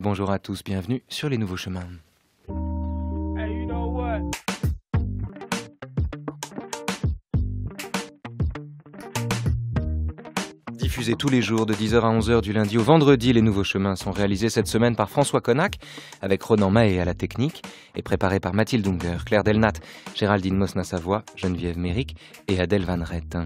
Bonjour à tous, bienvenue sur les nouveaux chemins. Diffusés tous les jours de 10h à 11h du lundi au vendredi, les nouveaux chemins sont réalisés cette semaine par François Connac, avec Ronan Mahé à la technique, et préparés par Mathilde Unger, Claire Delnat, Géraldine Mosna-Savoie, Geneviève Méric et Adèle Van Rett.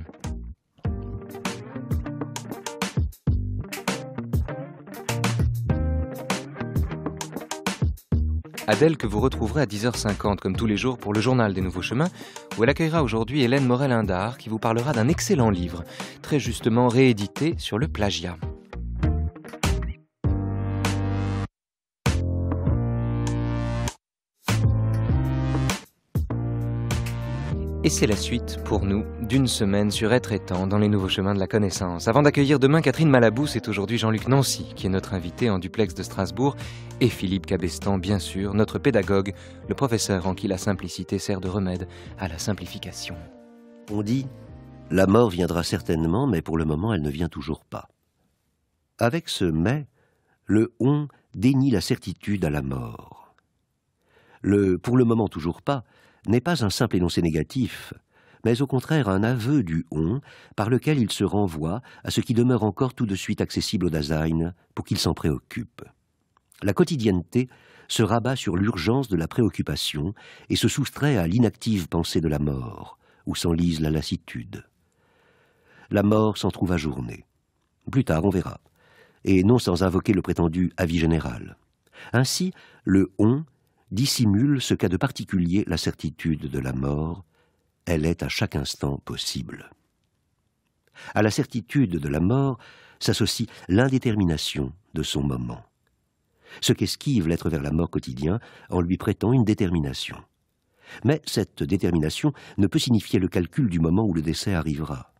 Adèle que vous retrouverez à 10h50 comme tous les jours pour le journal des nouveaux chemins, où elle accueillera aujourd'hui Hélène Morel-Indard qui vous parlera d'un excellent livre, très justement réédité sur le plagiat. c'est la suite pour nous d'une semaine sur Être étant dans les nouveaux chemins de la connaissance. Avant d'accueillir demain Catherine Malabou, c'est aujourd'hui Jean-Luc Nancy qui est notre invité en duplex de Strasbourg et Philippe Cabestan, bien sûr, notre pédagogue, le professeur en qui la simplicité sert de remède à la simplification. On dit la mort viendra certainement, mais pour le moment elle ne vient toujours pas. Avec ce mais, le on dénie la certitude à la mort. Le pour le moment toujours pas n'est pas un simple énoncé négatif, mais au contraire un aveu du on par lequel il se renvoie à ce qui demeure encore tout de suite accessible au Dasein pour qu'il s'en préoccupe. La quotidienneté se rabat sur l'urgence de la préoccupation et se soustrait à l'inactive pensée de la mort, où s'enlise la lassitude. La mort s'en trouve ajournée. Plus tard, on verra. Et non sans invoquer le prétendu avis général. Ainsi, le on dissimule ce qu'a de particulier la certitude de la mort, elle est à chaque instant possible. À la certitude de la mort s'associe l'indétermination de son moment. Ce qu'esquive l'être vers la mort quotidien en lui prêtant une détermination. Mais cette détermination ne peut signifier le calcul du moment où le décès arrivera.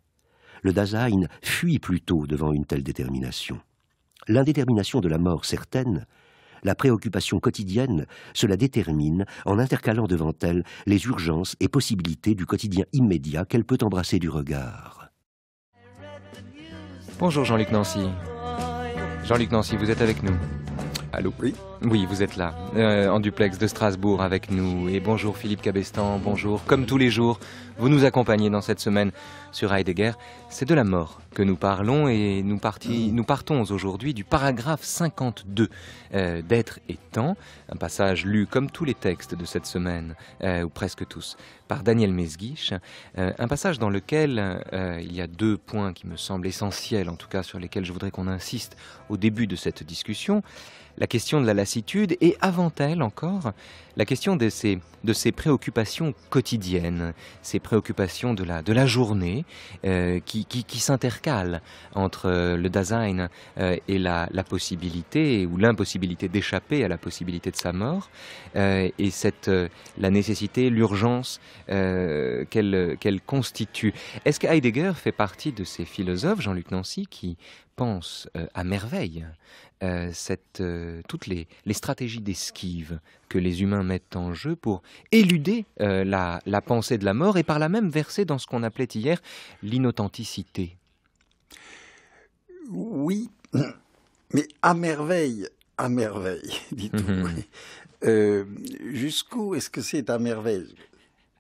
Le Dasein fuit plutôt devant une telle détermination. L'indétermination de la mort certaine la préoccupation quotidienne, cela détermine, en intercalant devant elle, les urgences et possibilités du quotidien immédiat qu'elle peut embrasser du regard. Bonjour Jean-Luc Nancy. Jean-Luc Nancy, vous êtes avec nous. Allô Oui. vous êtes là, euh, en duplex de Strasbourg avec nous. Et bonjour Philippe Cabestan, bonjour. Comme tous les jours, vous nous accompagnez dans cette semaine sur Heidegger. C'est de la mort que nous parlons et nous, mm. partons aujourd'hui du paragraphe 52 euh, d'être et temps, un passage lu comme tous les textes de cette semaine, euh, ou presque tous, par Daniel Mesguich, un passage dans lequel il y a deux points qui me semblent essentiels, en tout cas sur lesquels je voudrais qu'on insiste au début de cette discussion la question de la lassitude et avant elle encore la question de ces, préoccupations quotidiennes, ces préoccupations de la, journée euh, qui, qui, s'intercalent entre euh, le design euh, et la, possibilité ou l'impossibilité d'échapper à la possibilité de sa mort et cette, la nécessité, l'urgence qu'elle constitue. Est-ce que Heidegger fait partie de ces philosophes, Jean-Luc Nancy, qui pensent à merveille euh, euh, toutes les, stratégies d'esquive que les humains mettent en jeu pour éluder euh, la, pensée de la mort et par la même verser dans ce qu'on appelait hier l'inauthenticité. Oui, mais à merveille, à merveille, dit-on. Mhm. Jusqu'où est-ce que c'est à merveille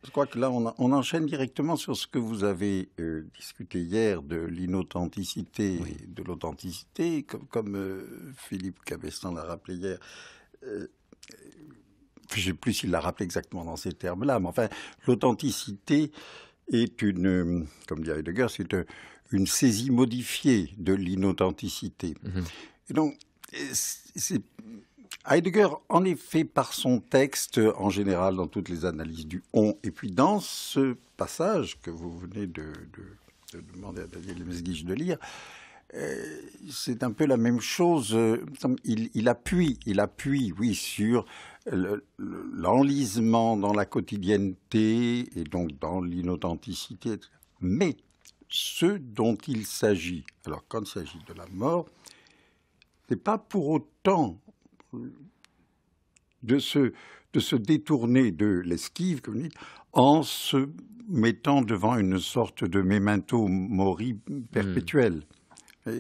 je crois que là, on, enchaîne directement sur ce que vous avez euh, discuté hier de l'inauthenticité, de l'authenticité, comme, euh, Philippe Cabestan l'a rappelé hier. Euh, je ne sais plus s'il l'a rappelé exactement dans ces termes-là, mais enfin, l'authenticité est une, comme dirait Heidegger, c'est une, saisie modifiée de l'inauthenticité. Mm-hmm. Et donc, c'est Heidegger, en effet, par son texte, en général, dans toutes les analyses du on, et puis dans ce passage que vous venez de, demander à Daniel Mesguich de lire, euh, c'est un peu la même chose. Euh, il, il appuie, il appuie, oui, sur l'enlisement dans la quotidienneté et donc dans l'inauthenticité. Mais ce dont il s'agit, alors quand il s'agit de la mort, n'est pas pour autant de se, de se détourner de l'esquive, comme en se mettant devant une sorte de memento mori perpétuel. Hmm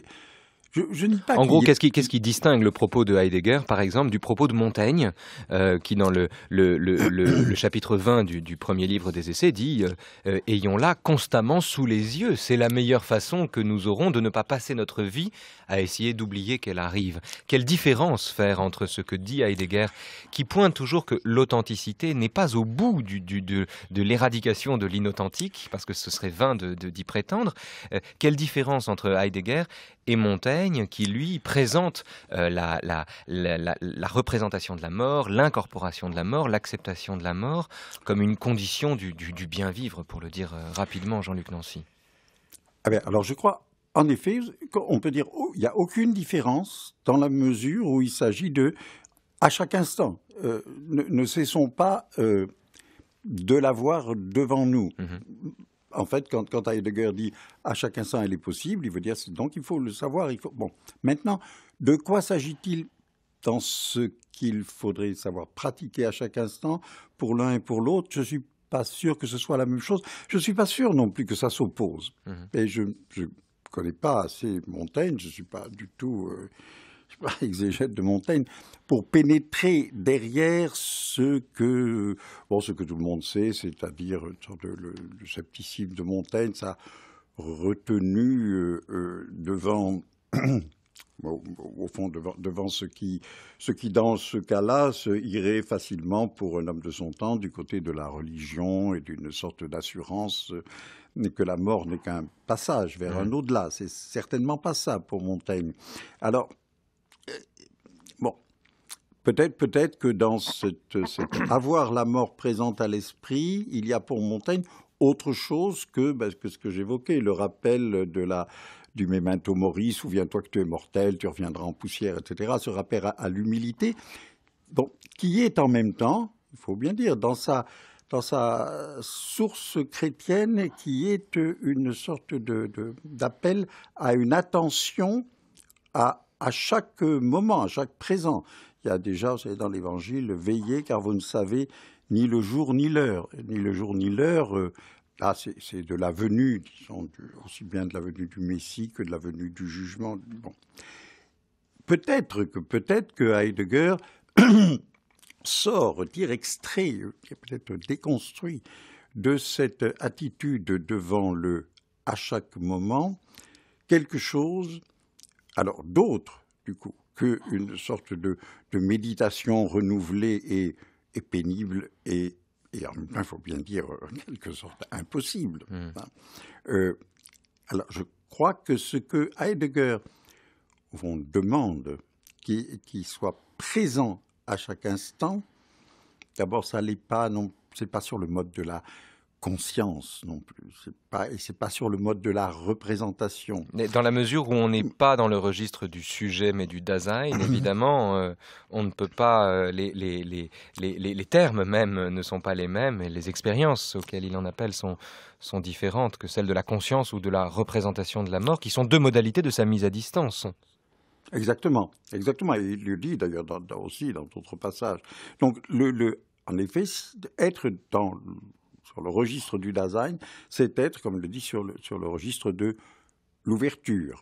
en gros, qu'est-ce qui, distingue le propos de Heidegger, par exemple, du propos de Montaigne, euh, qui dans le, chapitre 20 du, premier livre des Essais dit euh, euh, Ayons-la constamment sous les yeux. C'est la meilleure façon que nous aurons de ne pas passer notre vie à essayer d'oublier qu'elle arrive. Quelle différence faire entre ce que dit Heidegger, qui pointe toujours que l'authenticité n'est pas au bout de, l'éradication de l'inauthentique, parce que ce serait vain d'y de, prétendre. quelle différence entre Heidegger et Montaigne qui, lui, présente euh, la, représentation de la mort, l'incorporation de la mort, l'acceptation de la mort comme une condition du, bien vivre, pour le dire euh, rapidement, Jean-Luc Nancy. Ah ben, alors je crois, en effet, on peut dire qu'il oh, n'y a aucune différence dans la mesure où il s'agit de, à chaque instant, euh, ne, cessons pas de l'avoir devant nous. Mm-hmm en fait, quand, quand, Heidegger dit à chaque instant elle est possible, il veut dire donc il faut le savoir. Il faut... Bon, maintenant, de quoi s'agit-il dans ce qu'il faudrait savoir pratiquer à chaque instant pour l'un et pour l'autre Je ne suis pas sûr que ce soit la même chose. Je ne suis pas sûr non plus que ça s'oppose. Mhm. Et je ne connais pas assez Montaigne, je ne suis pas du tout. Euh, exégète de Montaigne, pour pénétrer derrière ce que, bon, ce que tout le monde sait, c'est-à-dire le, le, scepticisme de Montaigne, sa retenue euh, euh, devant. Au, fond, devant, ce, qui, ce qui, dans ce cas-là, irait facilement pour un homme de son temps du côté de la religion et d'une sorte d'assurance euh, que la mort n'est qu'un passage vers un au-delà. C'est certainement pas ça pour Montaigne. Alors, Peut-être, peut-être que dans cet « avoir la mort présente à l'esprit, il y a pour Montaigne autre chose que, bah, que ce que j'évoquais, le rappel de la, du memento mori, souviens-toi que tu es mortel, tu reviendras en poussière, etc. Ce rappel à, l'humilité, bon, qui est en même temps, il faut bien dire, dans sa, dans sa source chrétienne, qui est une sorte d'appel de, à une attention à, à chaque moment, à chaque présent il y a déjà, dans l'Évangile, veillez car vous ne savez ni le jour ni l'heure. Ni le jour ni l'heure, euh, là, c'est de la venue, aussi bien de la venue du Messie que de la venue du jugement. Bon. Peut-être que, peut-être que Heidegger sort, dire extrait, peut-être déconstruit de cette attitude devant le à chaque moment quelque chose, alors d'autre du coup, qu'une sorte de, méditation renouvelée et, pénible et, et, en il faut bien dire, en quelque sorte impossible. Hmm. Hein. Euh, alors, je crois que ce que Heidegger on demande, qui, soit présent à chaque instant, d'abord, ça n'est pas, pas sur le mode de la conscience non plus. C'est pas, et c'est pas sur le mode de la représentation. Mais dans la mesure où on n'est mm. pas dans le registre du sujet mais du design, mm. évidemment, euh, on ne peut pas. Euh, les, termes même ne sont pas les mêmes et les expériences auxquelles il en appelle sont, différentes que celles de la conscience ou de la représentation de la mort, qui sont deux modalités de sa mise à distance. Exactement, exactement. Et il le dit d'ailleurs aussi dans d'autres passages. Donc, le, en effet, être dans sur le registre du design, c'est être, comme le dit sur le, sur le registre de l'ouverture.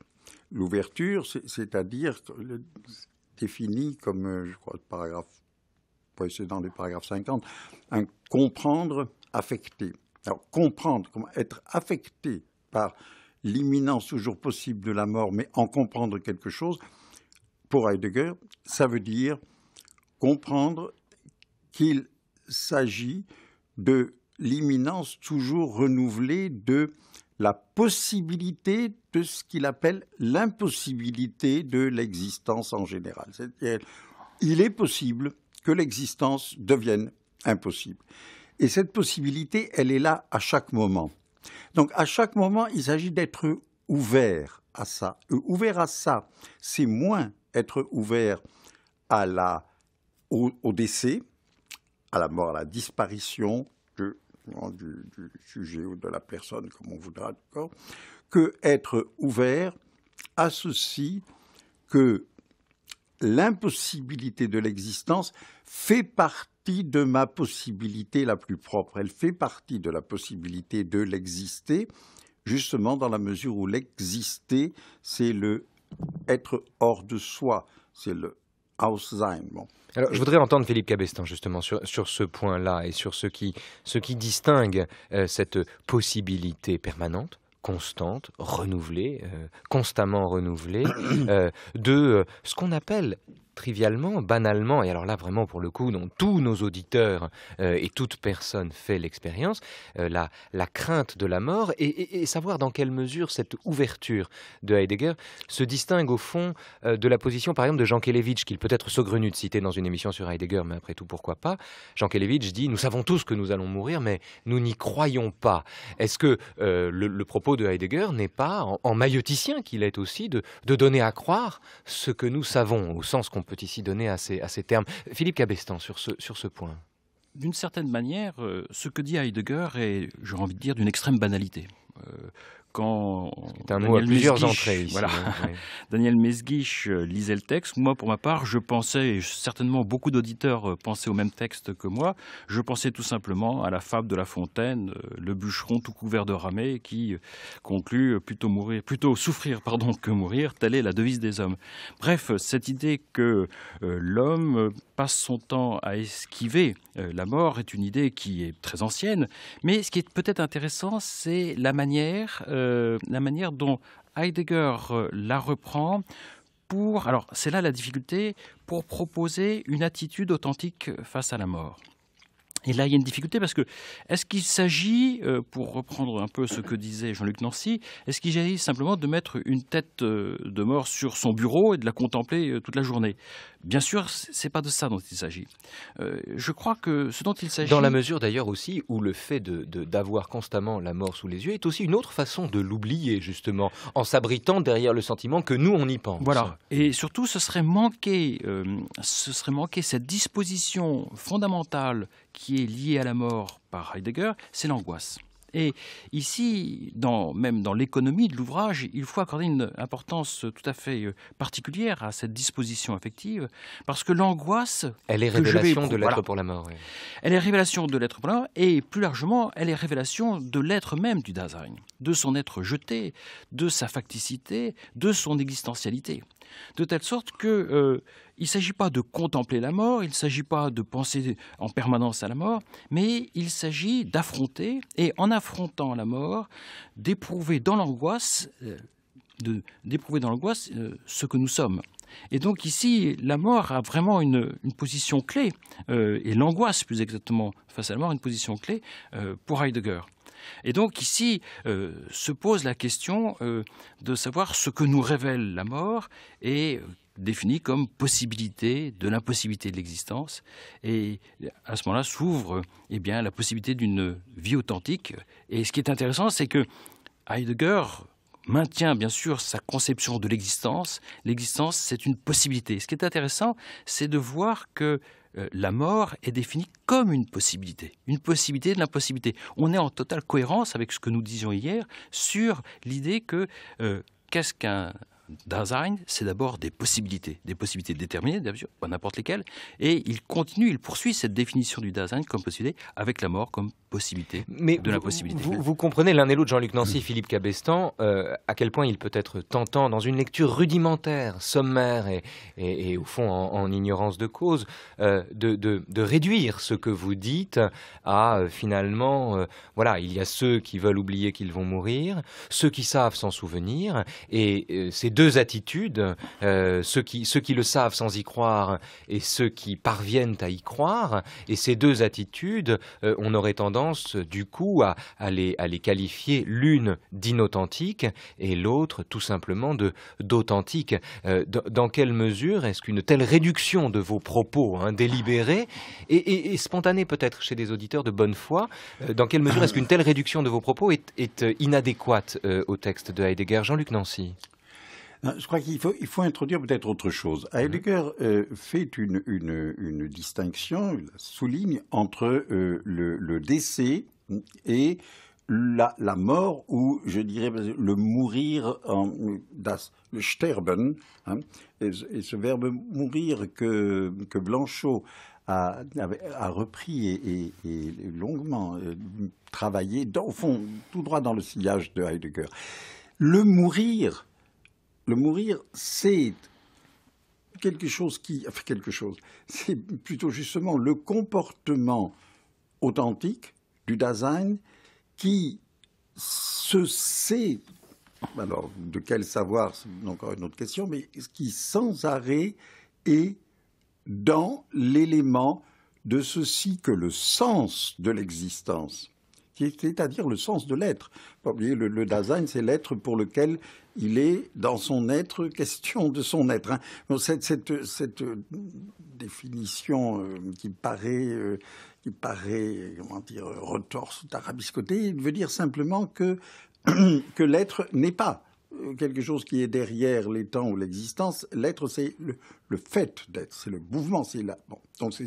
L'ouverture, c'est-à-dire définie comme, euh, je crois, le paragraphe précédent, le paragraphe 50, un comprendre affecté. Alors, comprendre, être affecté par l'imminence toujours possible de la mort, mais en comprendre quelque chose, pour Heidegger, ça veut dire comprendre qu'il s'agit de l'imminence toujours renouvelée de la possibilité de ce qu'il appelle l'impossibilité de l'existence en général. C'est-à-dire, il est possible que l'existence devienne impossible. Et cette possibilité, elle est là à chaque moment. Donc à chaque moment, il s'agit d'être ouvert à ça. Euh, ouvert à ça, c'est moins être ouvert la, au décès, à la mort, à la disparition, du, sujet ou de la personne, comme on voudra, d'accord, que être ouvert à ceci que l'impossibilité de l'existence fait partie de ma possibilité la plus propre. Elle fait partie de la possibilité de l'exister, justement dans la mesure où l'exister, c'est le être hors de soi, c'est le Aussein je voudrais entendre Philippe Cabestan justement sur, ce point-là et sur ce qui, distingue euh, cette possibilité permanente constante, renouvelée, euh, constamment renouvelée, euh, de ce qu'on appelle trivialement, banalement, et alors là vraiment pour le coup, dont tous nos auditeurs euh, et toute personne fait l'expérience, euh, la, crainte de la mort et, savoir dans quelle mesure cette ouverture de Heidegger se distingue au fond euh, de la position par exemple de Jean Kelevitch, qu'il peut être saugrenu de citer dans une émission sur Heidegger, mais après tout pourquoi pas. Jean Kelevitch dit Nous savons tous que nous allons mourir, mais nous n'y croyons pas. Est-ce que le, propos de Heidegger n'est pas, en, en qu'il est aussi, de, de donner à croire ce que nous savons, au sens qu'on peut ici donner à ces, termes. Philippe Cabestan, sur ce, point. D'une certaine manière, euh, ce que dit Heidegger est, j'aurais envie de dire, d'une extrême banalité. Euh, quand un Daniel mot plusieurs Mesguich, entrées. voilà. Hein, Daniel Mesguich euh, lisait le texte. Moi, pour ma part, je pensais, et certainement beaucoup d'auditeurs euh, pensaient au même texte que moi, je pensais tout simplement à la fable de La Fontaine, euh, le bûcheron tout couvert de ramée qui conclut plutôt mourir, plutôt souffrir pardon que mourir, telle est la devise des hommes. Bref, cette idée que l'homme passe son temps à esquiver la mort est une idée qui est très ancienne, mais ce qui est peut-être intéressant, c'est la manière euh, la manière dont Heidegger euh, la reprend pour, alors c'est là la difficulté, pour proposer une attitude authentique face à la mort. Et là, il y a une difficulté parce que est-ce qu'il s'agit, euh, pour reprendre un peu ce que disait Jean-Luc Nancy, est-ce qu'il s'agit simplement de mettre une tête euh, de mort sur son bureau et de la contempler euh, toute la journée Bien sûr, c'est pas de ça dont il s'agit. je crois que ce dont il s'agit. Dans la mesure d'ailleurs aussi où le fait d'avoir constamment la mort sous les yeux est aussi une autre façon de l'oublier, justement, en s'abritant derrière le sentiment que nous, on y pense. Voilà. Et surtout, ce serait manquer, ce serait manquer cette disposition fondamentale qui est liée à la mort par Heidegger, c'est l'angoisse. Et ici, même dans l'économie de l'ouvrage, il faut accorder une importance tout à fait euh, particulière à cette disposition affective, parce que l'angoisse... Elle est révélation de l'être pour la mort. Elle est révélation de l'être pour la mort, et plus largement, elle est révélation de l'être même du Dasein, de son être jeté, de sa facticité, de son existentialité de telle sorte qu'il euh, ne s'agit pas de contempler la mort, il ne s'agit pas de penser en permanence à la mort, mais il s'agit d'affronter et en affrontant la mort, d'éprouver dans l'angoisse euh, d'éprouver dans l'angoisse euh, ce que nous sommes. Et donc ici, la mort a vraiment une, position clé, et l'angoisse plus exactement face à la mort, une position clé pour Heidegger. Et donc ici euh, se pose la question euh, de savoir ce que nous révèle la mort et euh, définie comme possibilité de l'impossibilité de l'existence. Et à ce moment-là s'ouvre eh bien, la possibilité d'une vie authentique. Et ce qui est intéressant, c'est que Heidegger maintient bien sûr sa conception de l'existence. L'existence, c'est une possibilité. Ce qui est intéressant, c'est de voir que euh, la mort est définie comme une possibilité, une possibilité de l'impossibilité. On est en totale cohérence avec ce que nous disions hier sur l'idée que euh, qu'est-ce qu'un design, c'est d'abord des possibilités, des possibilités déterminées, n'importe lesquelles, et il continue, il poursuit cette définition du Dasein comme possibilité, avec la mort comme possibilité de la possibilité. Vous, comprenez l'un et l'autre, Jean-Luc Nancy, Philippe Cabestan, euh, à quel point il peut être tentant, dans une lecture rudimentaire, sommaire et, et, au fond en, ignorance de cause, euh, de, réduire ce que vous dites à euh, finalement, voilà, il y a ceux qui veulent oublier qu'ils vont mourir, ceux qui savent s'en souvenir, et ces deux deux attitudes, euh, ceux, qui, ceux qui le savent sans y croire et ceux qui parviennent à y croire. Et ces deux attitudes, euh, on aurait tendance du coup à, les, à les qualifier l'une d'inauthentique et l'autre tout simplement d'authentique. Euh, dans, quelle mesure est-ce qu'une telle réduction de vos propos hein, délibérés et, et, spontanée peut-être chez des auditeurs de bonne foi, dans quelle mesure est-ce qu'une telle réduction de vos propos est, est inadéquate au texte de Heidegger Jean-Luc Nancy ah, je crois qu'il faut, introduire peut-être autre chose. Mhm. Heidegger euh, fait une, distinction, il souligne entre euh, le, décès et la, mort, ou je dirais ben, le mourir, das, le sterben, hein. et, ce verbe mourir que, Blanchot a, repris et, longuement euh, travaillé, au fond, tout droit dans le sillage de Heidegger. Le mourir, le mourir, c'est quelque chose qui. Enfin, quelque chose. C'est plutôt justement le comportement authentique du Dasein qui se sait. Alors, de quel savoir C'est encore une autre question, mais qui sans arrêt est dans l'élément de ceci que le sens de l'existence, c'est-à-dire le sens de l'être. Le, le Dasein, c'est l'être pour lequel il est dans son être question de son être. Hein. cette, euh, définition euh, qui paraît, euh, qui paraît, comment dire, retorse, tarabiscotée, veut dire simplement que, l'être n'est pas quelque chose qui est derrière les temps ou l'existence. L'être, c'est le, fait d'être, c'est le mouvement, c'est Donc c'est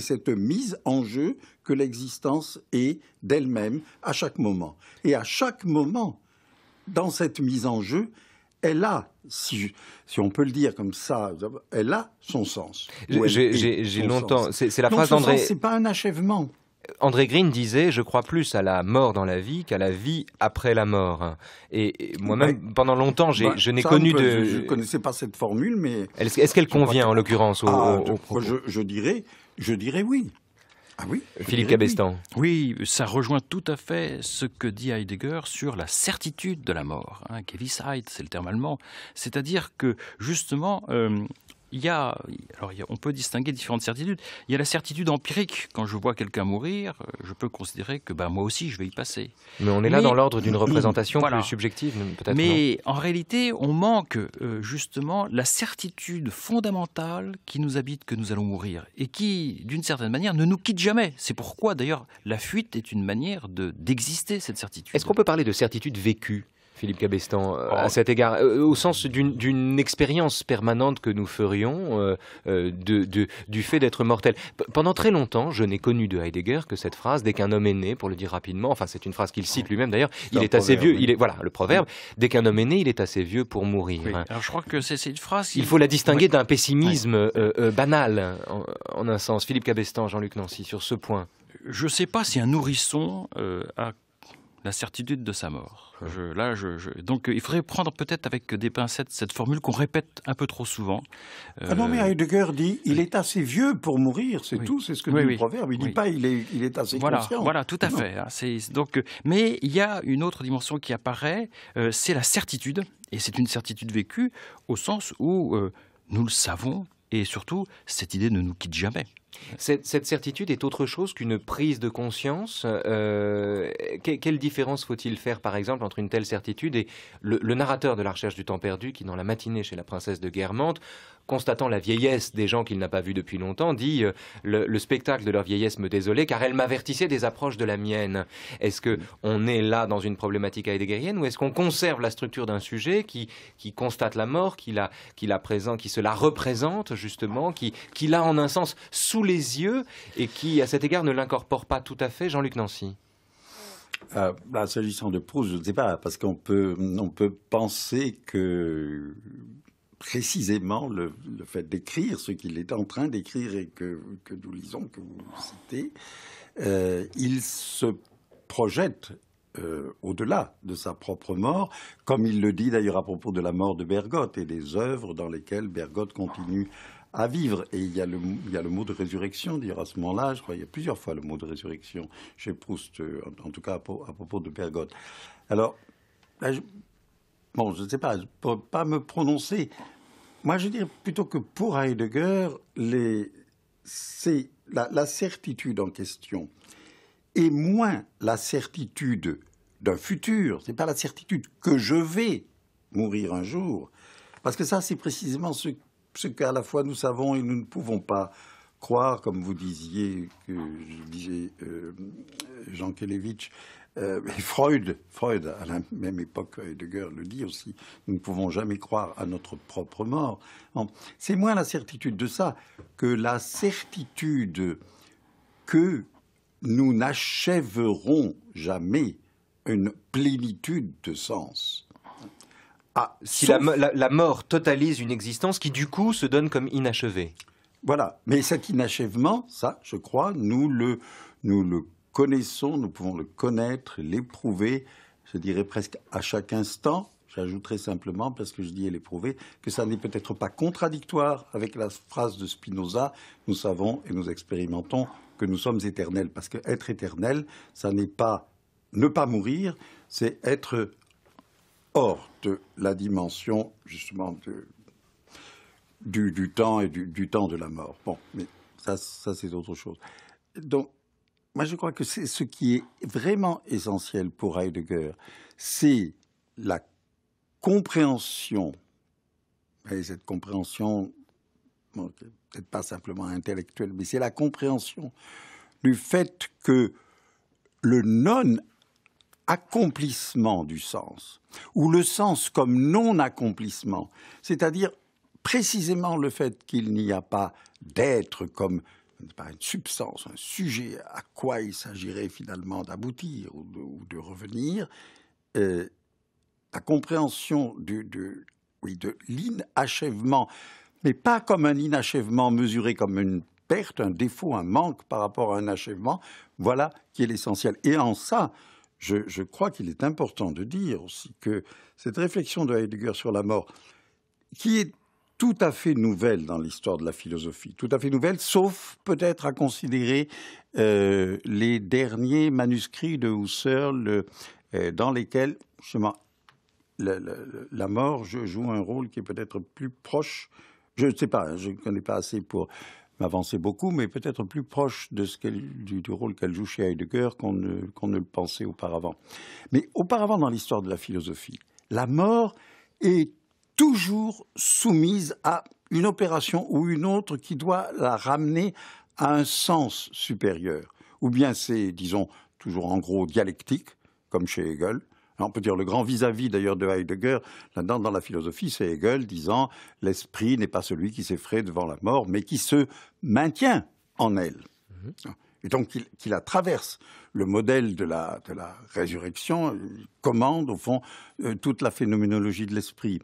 cette, mise en jeu que l'existence est d'elle-même à chaque moment. Et à chaque moment, dans cette mise en jeu, elle a, si, on peut le dire comme ça, elle a son sens. J'ai longtemps. C'est la phrase d'André. C'est pas un achèvement. André Green disait Je crois plus à la mort dans la vie qu'à la vie après la mort. Et, moi-même, pendant longtemps, bah, je n'ai connu de. Je ne connaissais pas cette formule, mais. Est-ce qu'elle convient, en l'occurrence, au, ah, je, dirais, je dirais oui. Ah oui Philippe Cabestan. Oui. ça rejoint tout à fait ce que dit Heidegger sur la certitude de la mort. Hein, Gewissheit, c'est le terme allemand. C'est-à-dire que, justement, euh, il y a, alors on peut distinguer différentes certitudes. Il y a la certitude empirique. Quand je vois quelqu'un mourir, euh, je peux considérer que ben, moi aussi, je vais y passer. Mais on est là dans l'ordre d'une représentation plus subjective, peut-être. Mais en réalité, on manque euh, justement la certitude fondamentale qui nous habite que nous allons mourir et qui, d'une certaine manière, ne nous quitte jamais. C'est pourquoi, d'ailleurs, la fuite est une manière d'exister, cette certitude. Est-ce qu'on peut parler de certitude vécue Philippe Cabestan, euh, oh. à cet égard, euh, au sens d'une expérience permanente que nous ferions euh, du fait d'être mortel. pendant très longtemps, je n'ai connu de Heidegger que cette phrase, dès qu'un homme est né, pour le dire rapidement, enfin c'est une phrase qu'il cite lui-même d'ailleurs, il est assez vieux, il est, voilà le proverbe, dès qu'un homme est né, il est assez vieux pour mourir. Alors je crois que c'est cette phrase... Il, faut la distinguer d'un pessimisme banal, en, un sens. Philippe Cabestan, Jean-Luc Nancy, sur ce point je ne sais pas si un nourrisson a la certitude de sa mort. Ah. là, Donc euh, il faudrait prendre peut-être avec des pincettes cette formule qu'on répète un peu trop souvent. Ah non, mais euh, Heidegger dit il est assez vieux pour mourir, c'est tout, c'est ce que dit le proverbe. Il ne dit pas il est, assez conscient. Voilà, tout à fait. Hein, donc, euh, mais il y a une autre dimension qui apparaît, c'est la certitude, et c'est une certitude vécue au sens où nous le savons, et surtout cette idée ne nous quitte jamais. Cette, certitude est autre chose qu'une prise de conscience. Euh, quelle différence faut-il faire, par exemple, entre une telle certitude et le narrateur de la recherche du temps perdu, qui, dans la matinée chez la princesse de Guermantes, constatant la vieillesse des gens qu'il n'a pas vus depuis longtemps, dit euh, le, spectacle de leur vieillesse me désolait car elle m'avertissait des approches de la mienne. Est-ce que on est là dans une problématique heideggerienne ou est-ce qu'on conserve la structure d'un sujet qui, constate la mort, qui la, qui présente, qui se la représente justement, qui, qui l'a en un sens sous les yeux et qui à cet égard ne l'incorpore pas tout à fait, Jean-Luc Nancy euh, bah, S'agissant de Proust, je ne sais pas, parce qu'on peut penser que précisément le, fait d'écrire ce qu'il est en train d'écrire et que, nous lisons, que vous citez, euh, il se projette euh, au-delà de sa propre mort, comme il le dit d'ailleurs à propos de la mort de Bergotte et des œuvres dans lesquelles Bergotte continue à vivre. Et il y a le, mot de résurrection, dire à ce moment-là, je crois il y a plusieurs fois le mot de résurrection chez Proust, euh, en, tout cas à, à propos de Bergotte. Alors, bon, je ne sais pas, pas me prononcer. Moi, je dirais plutôt que pour Heidegger, c'est la, certitude en question et moins la certitude d'un futur. Ce n'est pas la certitude que je vais mourir un jour, parce que ça, c'est précisément ce, qu'à la fois nous savons et nous ne pouvons pas croire, comme vous disiez, que euh, Jean Kelevitch, euh, Freud, Freud, à la même époque, Heidegger le dit aussi, nous ne pouvons jamais croire à notre propre mort. C'est moins la certitude de ça que la certitude que nous n'achèverons jamais une plénitude de sens. Ah, si la, mort totalise une existence qui, du coup, se donne comme inachevée. Voilà. Mais cet inachèvement, ça, je crois, nous le, nous le connaissons, nous pouvons le connaître, l'éprouver, je dirais presque à chaque instant. J'ajouterai simplement, parce que je dis l'éprouver, que ça n'est peut-être pas contradictoire avec la phrase de Spinoza, nous savons et nous expérimentons que nous sommes éternels, parce que être éternel, ça n'est pas ne pas mourir, c'est être hors de la dimension justement de, du, du, temps et du, du, temps de la mort. Bon, mais ça, ça c'est autre chose. Donc moi je crois que c'est ce qui est vraiment essentiel pour Heidegger, c'est la compréhension, et cette compréhension, peut-être pas simplement intellectuelle, mais c'est la compréhension du fait que le non-accomplissement du sens, ou le sens comme non-accomplissement, c'est-à-dire précisément le fait qu'il n'y a pas d'être comme par une substance, un sujet à quoi il s'agirait finalement d'aboutir ou, de, revenir, euh, la compréhension de, oui, de l'inachèvement, mais pas comme un inachèvement mesuré comme une perte, un défaut, un manque par rapport à un achèvement, voilà qui est l'essentiel. Et en ça, je, je crois qu'il est important de dire aussi que cette réflexion de Heidegger sur la mort, qui est tout à fait nouvelle dans l'histoire de la philosophie, tout à fait nouvelle, sauf peut-être à considérer euh, les derniers manuscrits de Husserl euh, dans lesquels justement la, la, mort joue un rôle qui est peut-être plus proche, je ne sais pas, je ne connais pas assez pour m'avancer beaucoup, mais peut-être plus proche de ce du, du, rôle qu'elle joue chez Heidegger qu'on ne le pensait auparavant. Mais auparavant dans l'histoire de la philosophie, la mort est toujours soumise à une opération ou une autre qui doit la ramener à un sens supérieur. Ou bien c'est, disons, toujours en gros dialectique, comme chez Hegel. On peut dire le grand vis-à-vis d'ailleurs de Heidegger, là-dedans dans la philosophie, c'est Hegel disant l'esprit n'est pas celui qui s'effraie devant la mort, mais qui se maintient en elle. Mhm. Et donc qu'il la traverse. Le modèle de la, résurrection commande au fond euh, toute la phénoménologie de l'esprit.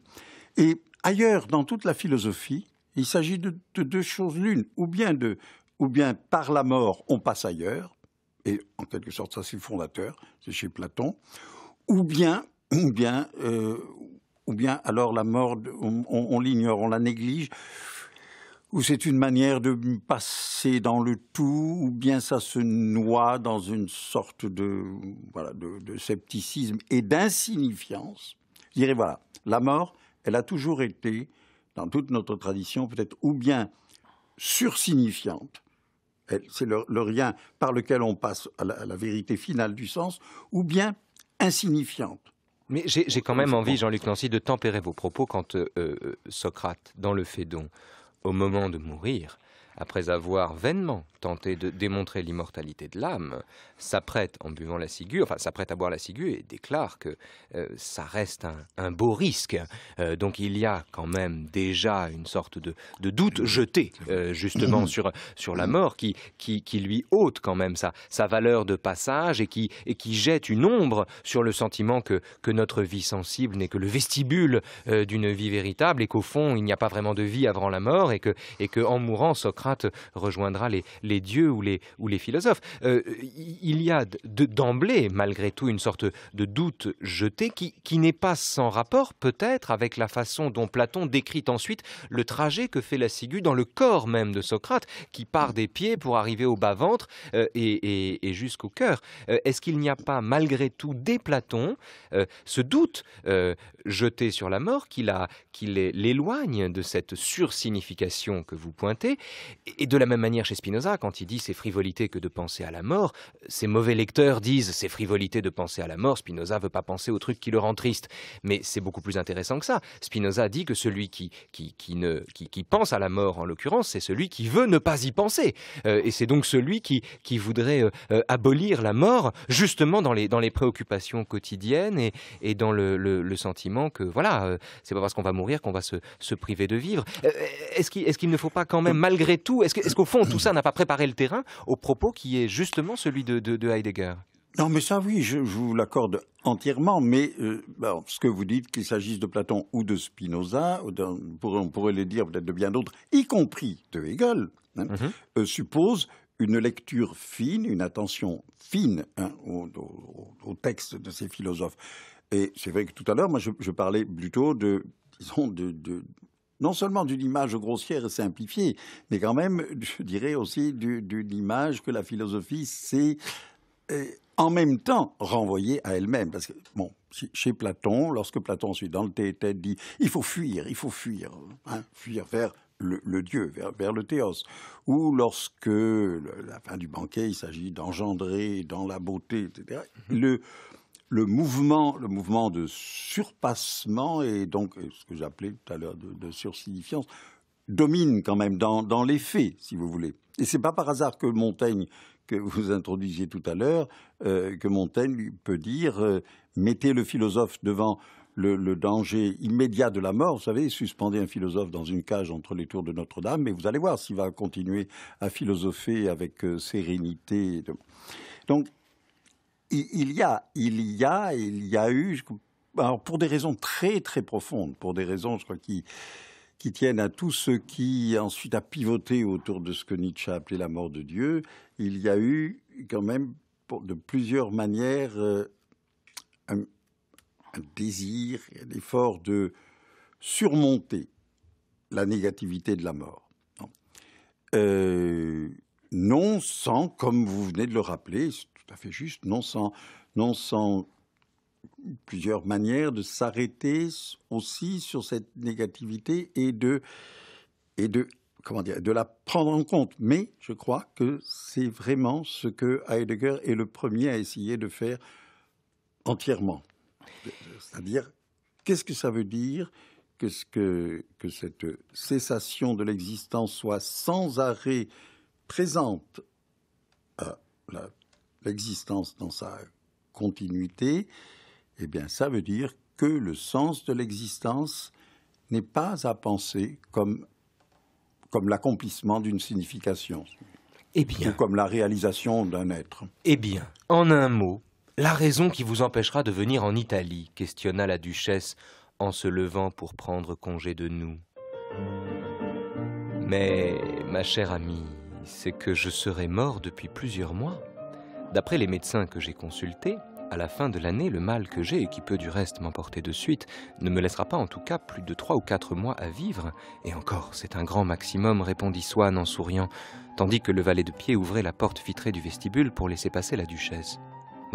Et ailleurs, dans toute la philosophie, il s'agit de, deux choses l'une, ou bien de, ou bien par la mort on passe ailleurs, et en quelque sorte ça c'est le fondateur, c'est chez Platon, ou bien, ou bien, euh, ou bien alors la mort on, l'ignore, on la néglige, ou c'est une manière de passer dans le tout, ou bien ça se noie dans une sorte de, voilà, de scepticisme et d'insignifiance. Je dirais voilà, la mort, elle a toujours été, dans toute notre tradition, peut-être ou bien sursignifiante, c'est le, rien par lequel on passe à la, vérité finale du sens, ou bien insignifiante. Mais j'ai quand même envie, Jean-Luc Nancy, de tempérer vos propos quand euh, euh, Socrate, dans le Phédon, au moment de mourir, après avoir vainement tenté de démontrer l'immortalité de l'âme, s'apprête en buvant la enfin s'apprête à boire la ciguë et déclare que euh, ça reste un, beau risque. Euh, donc il y a quand même déjà une sorte de, doute jeté euh, justement sur, sur la mort qui, qui, qui, lui ôte quand même sa, sa valeur de passage et qui, et qui jette une ombre sur le sentiment que, que notre vie sensible n'est que le vestibule d'une vie véritable et qu'au fond il n'y a pas vraiment de vie avant la mort et que, et que en mourant Socrate Socrate rejoindra les, dieux ou les, philosophes. Euh, il y a d'emblée, malgré tout, une sorte de doute jeté qui, n'est pas sans rapport, peut-être, avec la façon dont Platon décrit ensuite le trajet que fait la ciguë dans le corps même de Socrate, qui part des pieds pour arriver au bas-ventre euh, et, jusqu'au cœur. Euh, est-ce qu'il n'y a pas, malgré tout, dès Platon, ce doute jeté sur la mort qui l'éloigne de cette sursignification que vous pointez et de la même manière chez Spinoza, quand il dit c'est frivolité que de penser à la mort, ses mauvais lecteurs disent c'est frivolité de penser à la mort, Spinoza veut pas penser au truc qui le rend triste. Mais c'est beaucoup plus intéressant que ça. Spinoza dit que celui qui, qui, qui ne, qui, qui, pense à la mort, en l'occurrence, c'est celui qui veut ne pas y penser. Euh, et c'est donc celui qui, qui voudrait euh, euh, abolir la mort, justement dans les, dans les préoccupations quotidiennes et, et dans le, le, sentiment que, voilà, c'est pas parce qu'on va mourir qu'on va se, se priver de vivre. Est-ce qu'il ne faut pas quand même, malgré est-ce, qu'au fond, tout ça n'a pas préparé le terrain au propos qui est justement celui de, Heidegger non, mais ça, oui, je, vous l'accorde entièrement. Mais euh, ce que vous dites, qu'il s'agisse de Platon ou de Spinoza, on, pourrait, le les dire peut-être de bien d'autres, y compris de Hegel, hein, mhm. euh, suppose une lecture fine, une attention fine hein, au, texte de ces philosophes. Et c'est vrai que tout à l'heure, moi, je, parlais plutôt de, disons, de non seulement d'une image grossière et simplifiée, mais quand même, je dirais aussi d'une image que la philosophie s'est euh, en même temps renvoyée à elle-même. Parce que, bon, chez Platon, lorsque Platon suit dans le tête dit il faut fuir, il faut fuir, hein, fuir vers le, Dieu, vers, le théos. Ou lorsque, à la fin du banquet, il s'agit d'engendrer dans la beauté, etc., mmh. le, le mouvement, le de surpassement et donc ce que j'appelais tout à l'heure de, sursignifiance domine quand même dans, les faits, si vous voulez. Et c'est pas par hasard que Montaigne, que vous introduisiez tout à l'heure, euh, que Montaigne peut dire euh, mettez le philosophe devant le, danger immédiat de la mort. Vous savez, suspendez un philosophe dans une cage entre les tours de Notre-Dame, et vous allez voir s'il va continuer à philosopher avec euh, sérénité. Donc, il, y a, il y a, il y a eu, alors pour des raisons très très profondes, pour des raisons, je crois, qui, tiennent à tout ce qui ensuite a pivoté autour de ce que Nietzsche a appelé la mort de Dieu, il y a eu quand même de plusieurs manières euh, un, désir, un effort de surmonter la négativité de la mort. Euh, non sans, comme vous venez de le rappeler, tout à fait juste, non sans, non sans plusieurs manières de s'arrêter aussi sur cette négativité et de, et de comment dire, de la prendre en compte. Mais je crois que c'est vraiment ce que Heidegger est le premier à essayer de faire entièrement. C'est-à-dire, qu'est-ce que ça veut dire que, que, que cette cessation de l'existence soit sans arrêt présente à la l'existence dans sa continuité, eh bien ça veut dire que le sens de l'existence n'est pas à penser comme, comme l'accomplissement d'une signification. Eh bien, ou comme la réalisation d'un être. Eh bien, en un mot, la raison qui vous empêchera de venir en Italie, questionna la duchesse en se levant pour prendre congé de nous. Mais, ma chère amie, c'est que je serai mort depuis plusieurs mois. D'après les médecins que j'ai consultés, à la fin de l'année, le mal que j'ai, et qui peut du reste m'emporter de suite, ne me laissera pas en tout cas plus de trois ou quatre mois à vivre. Et encore, c'est un grand maximum, répondit Swann en souriant, tandis que le valet de pied ouvrait la porte vitrée du vestibule pour laisser passer la duchesse.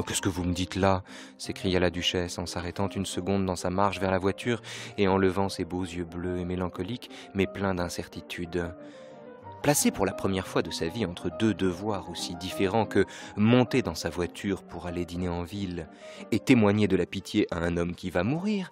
qu'est-ce que vous me dites là s'écria la duchesse en s'arrêtant une seconde dans sa marche vers la voiture et en levant ses beaux yeux bleus et mélancoliques, mais pleins d'incertitude. Placée pour la première fois de sa vie entre deux devoirs aussi différents que monter dans sa voiture pour aller dîner en ville et témoigner de la pitié à un homme qui va mourir,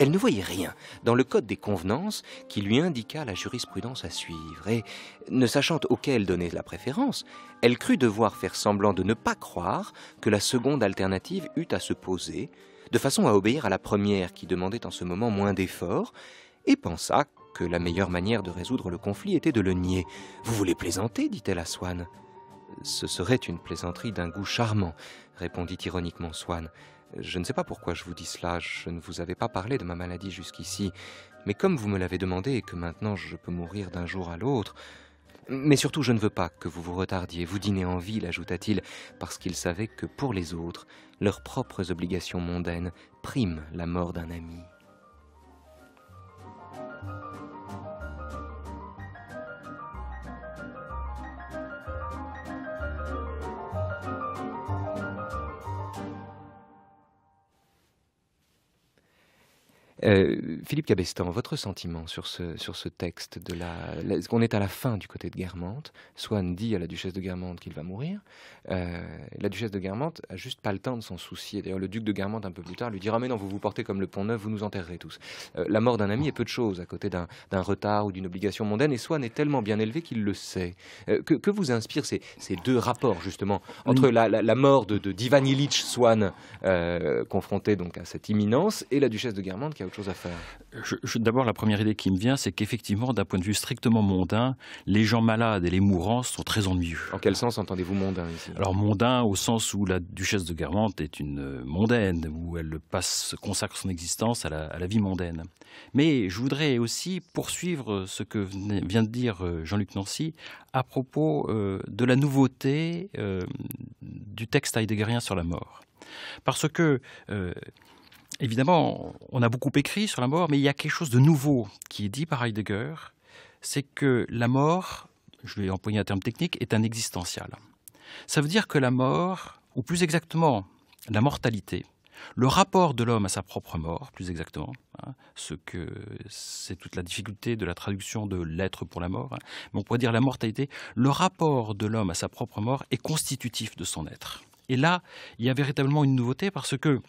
elle ne voyait rien dans le code des convenances qui lui indiqua la jurisprudence à suivre, et, ne sachant auquel donner la préférence, elle crut devoir faire semblant de ne pas croire que la seconde alternative eût à se poser, de façon à obéir à la première qui demandait en ce moment moins d'efforts, et pensa que la meilleure manière de résoudre le conflit était de le nier. Vous voulez plaisanter dit-elle à Swann. Ce serait une plaisanterie d'un goût charmant, répondit ironiquement Swann. Je ne sais pas pourquoi je vous dis cela, je ne vous avais pas parlé de ma maladie jusqu'ici, mais comme vous me l'avez demandé et que maintenant je peux mourir d'un jour à l'autre, mais surtout, je ne veux pas que vous vous retardiez, vous dînez en ville, ajouta-t-il, parce qu'il savait que pour les autres, leurs propres obligations mondaines priment la mort d'un ami. Euh, Philippe Cabestan, votre sentiment sur ce, sur ce texte de la, On est à la fin du côté de Guermantes. Swann dit à la duchesse de Guermantes qu'il va mourir. Euh, la duchesse de Guermantes a juste pas le temps de s'en soucier. D'ailleurs, le duc de Guermantes, un peu plus tard, lui dira Mais non, vous vous portez comme le pont neuf, vous nous enterrerez tous. Euh, la mort d'un ami est peu de chose à côté d'un retard ou d'une obligation mondaine. Et Swann est tellement bien élevé qu'il le sait. Que, vous inspirent ces, deux rapports, justement, entre la, mort de, de Divan Illich Swann, confronté donc à cette imminence, et la duchesse de Guermantes qui a à faire D'abord, la première idée qui me vient, c'est qu'effectivement, d'un point de vue strictement mondain, les gens malades et les mourants sont très ennuyeux. En quel sens entendez-vous mondain ici Alors mondain au sens où la duchesse de Guermantes est une euh, mondaine, où elle consacre son existence à la, vie mondaine. Mais je voudrais aussi poursuivre euh, ce que vient de dire euh, Jean-Luc Nancy à propos de la nouveauté du texte heideggerien sur la mort. Parce que évidemment, on a beaucoup écrit sur la mort, mais il y a quelque chose de nouveau qui est dit par Heidegger, c'est que la mort, je vais employer un terme technique, est un existentiel. Ça veut dire que la mort, ou plus exactement la mortalité, le rapport de l'homme à sa propre mort, plus exactement, hein, ce que c'est toute la difficulté de la traduction de l'être pour la mort, hein, mais on pourrait dire la mortalité, le rapport de l'homme à sa propre mort est constitutif de son être. Et là, il y a véritablement une nouveauté parce que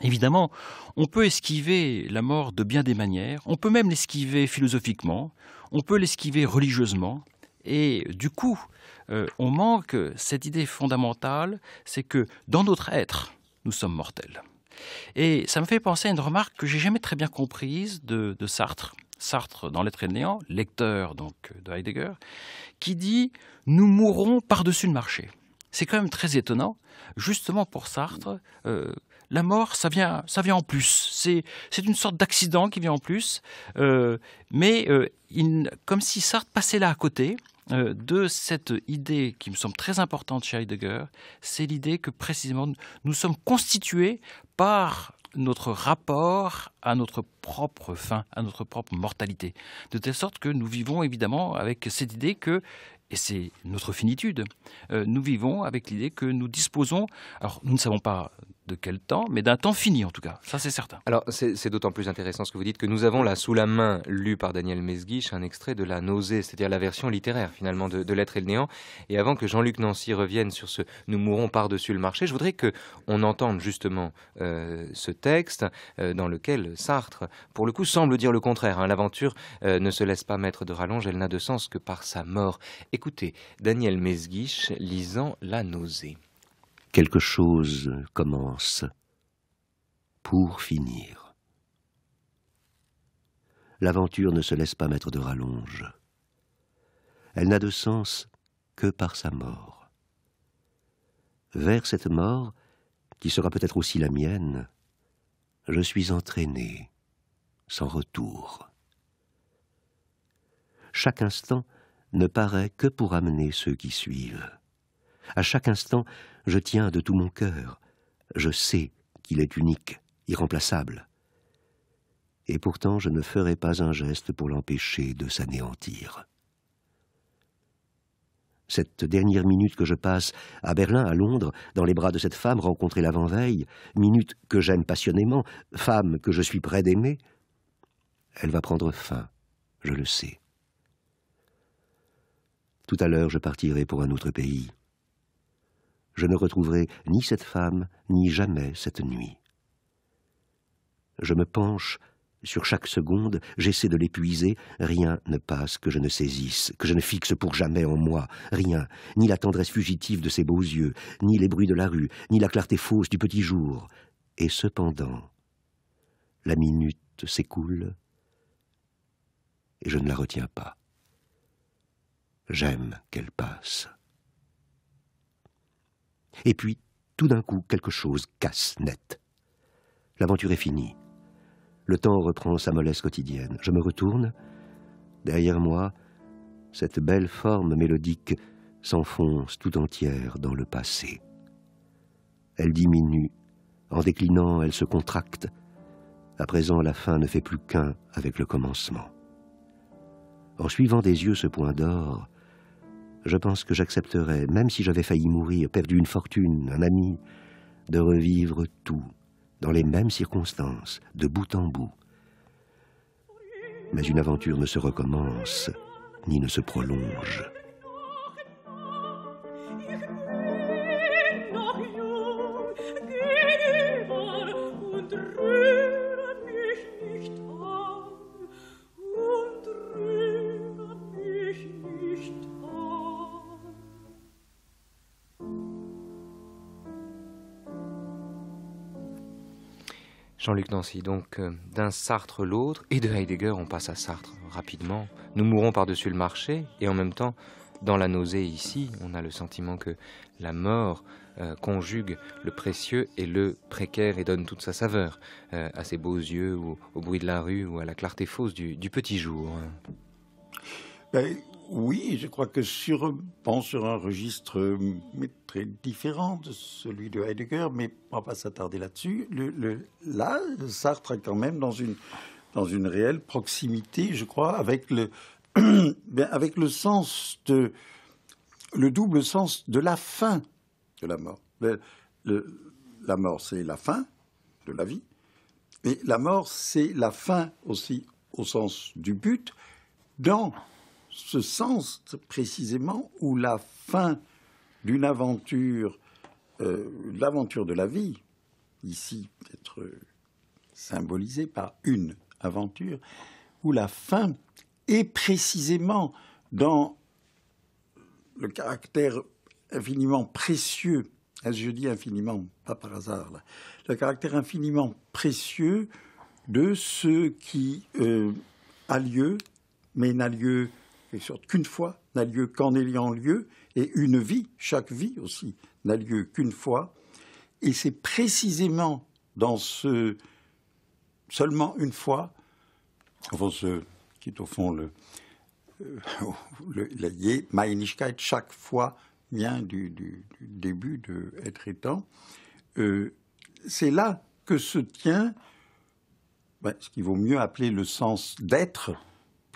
Évidemment, on peut esquiver la mort de bien des manières, on peut même l'esquiver philosophiquement, on peut l'esquiver religieusement, et du coup, euh, on manque cette idée fondamentale, c'est que dans notre être, nous sommes mortels. Et ça me fait penser à une remarque que j'ai jamais très bien comprise de, Sartre, Sartre dans L'être et le néant, lecteur donc de Heidegger, qui dit nous mourrons par-dessus le marché. C'est quand même très étonnant, justement pour Sartre, euh, la mort, ça vient, ça vient en plus. C'est, une sorte d'accident qui vient en plus. Euh, mais euh, comme si Sartre passait là à côté euh, de cette idée qui me semble très importante chez Heidegger, c'est l'idée que précisément nous sommes constitués par notre rapport à notre propre fin, à notre propre mortalité. De telle sorte que nous vivons évidemment avec cette idée que, et c'est notre finitude, nous vivons avec l'idée que nous disposons, alors nous ne savons pas de quel temps, mais d'un temps fini en tout cas, ça c'est certain. Alors c'est d'autant plus intéressant ce que vous dites que nous avons là sous la main, lu par Daniel Mesguich, un extrait de La nausée, c'est-à-dire la version littéraire finalement de, de L'être et le néant. Et avant que Jean-Luc Nancy revienne sur ce Nous mourons par-dessus le marché, je voudrais qu'on entende justement euh, ce texte euh, dans lequel Sartre, pour le coup, semble dire le contraire. Hein. L'aventure euh, ne se laisse pas mettre de rallonge, elle n'a de sens que par sa mort. Écoutez, Daniel Mesguich lisant La nausée quelque chose commence pour finir. L'aventure ne se laisse pas mettre de rallonge. Elle n'a de sens que par sa mort. Vers cette mort, qui sera peut-être aussi la mienne, je suis entraîné, sans retour. Chaque instant ne paraît que pour amener ceux qui suivent. À chaque instant, je tiens de tout mon cœur. Je sais qu'il est unique, irremplaçable. Et pourtant, je ne ferai pas un geste pour l'empêcher de s'anéantir. Cette dernière minute que je passe à Berlin, à Londres, dans les bras de cette femme rencontrée l'avant-veille, minute que j'aime passionnément, femme que je suis prêt d'aimer, elle va prendre fin, je le sais. Tout à l'heure, je partirai pour un autre pays je ne retrouverai ni cette femme, ni jamais cette nuit. Je me penche sur chaque seconde, j'essaie de l'épuiser, rien ne passe que je ne saisisse, que je ne fixe pour jamais en moi, rien, ni la tendresse fugitive de ses beaux yeux, ni les bruits de la rue, ni la clarté fausse du petit jour. Et cependant, la minute s'écoule, et je ne la retiens pas. J'aime qu'elle passe. Et puis, tout d'un coup, quelque chose casse net. L'aventure est finie. Le temps reprend sa mollesse quotidienne. Je me retourne. Derrière moi, cette belle forme mélodique s'enfonce tout entière dans le passé. Elle diminue. En déclinant, elle se contracte. À présent, la fin ne fait plus qu'un avec le commencement. En suivant des yeux ce point d'or, je pense que j'accepterais, même si j'avais failli mourir, perdu une fortune, un ami, de revivre tout, dans les mêmes circonstances, de bout en bout. Mais une aventure ne se recommence, ni ne se prolonge. Jean-Luc Nancy, donc euh, d'un Sartre l'autre, et de Heidegger on passe à Sartre rapidement. Nous mourons par-dessus le marché, et en même temps, dans la nausée ici, on a le sentiment que la mort euh, conjugue le précieux et le précaire et donne toute sa saveur euh, à ses beaux yeux, ou, au bruit de la rue, ou à la clarté fausse du, petit jour. Ben, oui, je crois que sur, un registre euh, très différent de celui de Heidegger, mais on ne va pas s'attarder là-dessus. là, Sartre est quand même dans une, dans réelle proximité, je crois, avec le, ben, avec le sens de. le double sens de la fin de la mort. la mort, c'est la fin de la vie, mais la mort, c'est la fin aussi au sens du but dans ce sens précisément où la fin d'une aventure, euh, l'aventure de la vie, ici peut être symbolisée par une aventure, où la fin est précisément dans le caractère infiniment précieux, je dis infiniment, pas par hasard, le caractère infiniment précieux de ce qui euh, a lieu, mais n'a lieu sorte qu'une fois n'a lieu qu'en ayant lieu, et une vie, chaque vie aussi, n'a lieu qu'une fois. Et c'est précisément dans ce seulement une fois, qui est au fond le, euh, chaque fois vient du, début de être étant, euh, c'est là que se tient ben, ce qu'il vaut mieux appeler le sens d'être,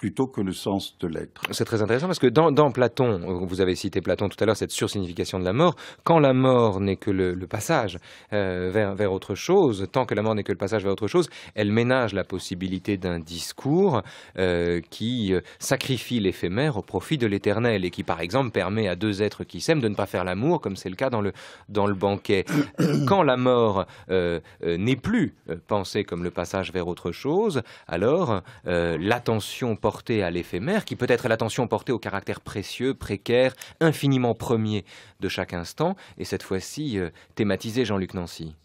plutôt que le sens de l'être. C'est très intéressant parce que dans, Platon, vous avez cité Platon tout à l'heure, cette sursignification de la mort, quand la mort n'est que le, passage euh, vers, vers, autre chose, tant que la mort n'est que le passage vers autre chose, elle ménage la possibilité d'un discours euh, qui euh, sacrifie l'éphémère au profit de l'éternel et qui par exemple permet à deux êtres qui s'aiment de ne pas faire l'amour comme c'est le cas dans le, dans le banquet. quand la mort n'est plus pensée comme le passage vers autre chose, alors l'attention porte portée à l'éphémère, qui peut être l'attention portée au caractère précieux, précaire, infiniment premier de chaque instant, et cette fois-ci euh, Jean-Luc Nancy.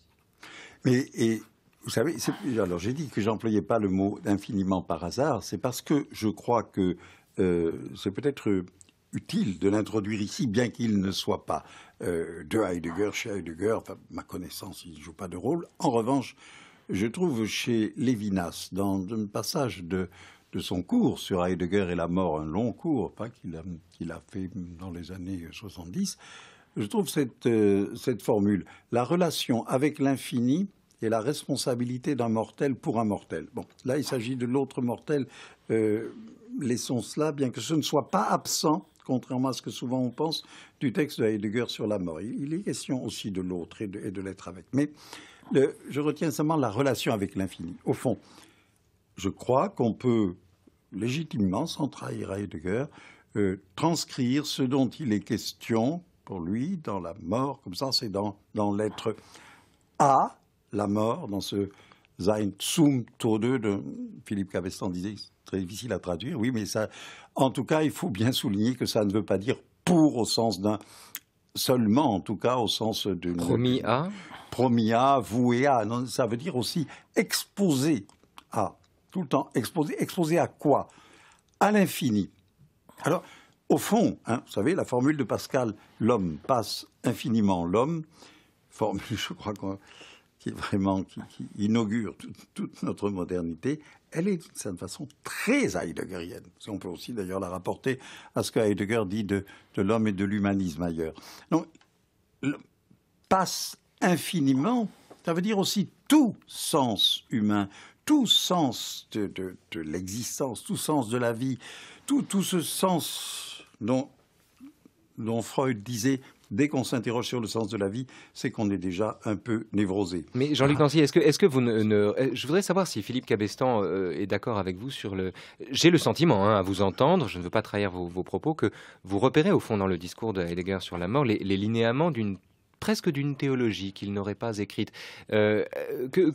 Mais et, vous savez, alors j'ai dit que j'employais pas le mot infiniment par hasard, c'est parce que je crois que euh, c'est peut-être euh, utile de l'introduire ici, bien qu'il ne soit pas euh, de Heidegger, chez Heidegger, ma connaissance, il ne joue pas de rôle. En revanche, je trouve chez Lévinas, dans un passage de de son cours sur Heidegger et la mort, un long cours qu'il a, fait dans les années 70, je trouve euh, cette, formule, la relation avec l'infini et la responsabilité d'un mortel pour un mortel. Bon, là, il s'agit de l'autre mortel. Euh, laissons cela, bien que ce ne soit pas absent, contrairement à ce que souvent on pense, du texte de Heidegger sur la mort. Il, est question aussi de l'autre et de, l'être avec. Mais je retiens seulement la relation avec l'infini. Au fond, je crois qu'on peut légitimement, sans trahir Heidegger, euh, transcrire ce dont il est question pour lui dans la mort, comme ça c'est dans, dans l'être à la mort, dans ce Sein zum Tode de Philippe Cabestan disait, très difficile à traduire, oui, mais ça, en tout cas, il faut bien souligner que ça ne veut pas dire pour au sens d'un seulement, en tout cas, au sens d'une. Promis à Promis à, voué à. Non, ça veut dire aussi exposé à. Tout le temps. Exposé, exposé à quoi À l'infini. Alors, au fond, hein, vous savez, la formule de Pascal, l'homme passe infiniment l'homme, formule, je crois, qui vraiment, qui, inaugure toute notre modernité, elle est d'une certaine façon très heideggerienne. On peut aussi d'ailleurs la rapporter à ce que Heidegger dit de, l'homme et de l'humanisme ailleurs. Donc, passe infiniment, ça veut dire aussi tout sens humain, tout sens de, l'existence, tout sens de la vie, tout, tout ce sens dont, dont Freud disait dès qu'on s'interroge sur le sens de la vie, c'est qu'on est déjà un peu névrosé. Mais Jean-Luc ah. Nancy, est-ce que, est que, vous ne, Je voudrais savoir si Philippe Cabestan euh, est d'accord avec vous sur le... J'ai le sentiment, hein, à vous entendre, je ne veux pas trahir vos, propos, que vous repérez au fond dans le discours de Heidegger sur la mort les, les linéaments d'une presque d'une théologie qu'il n'aurait pas écrite. Euh, euh,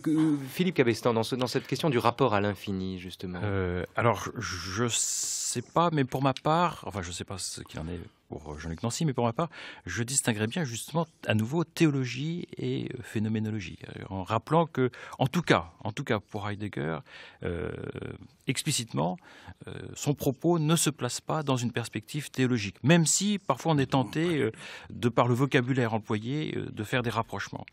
Philippe Cabestan, dans, cette question du rapport à l'infini, justement. Euh, alors, je ne sais pas, mais pour ma part, enfin, je ne sais pas ce qu'il en est pour euh, Jean-Luc Nancy, mais pour ma part, je distinguerais bien justement à nouveau théologie et euh, phénoménologie, euh, en rappelant que, en tout cas, en tout cas pour Heidegger, explicitement, son propos ne se place pas dans une perspective théologique, même si parfois on est tenté, de par le vocabulaire employé, de faire des rapprochements.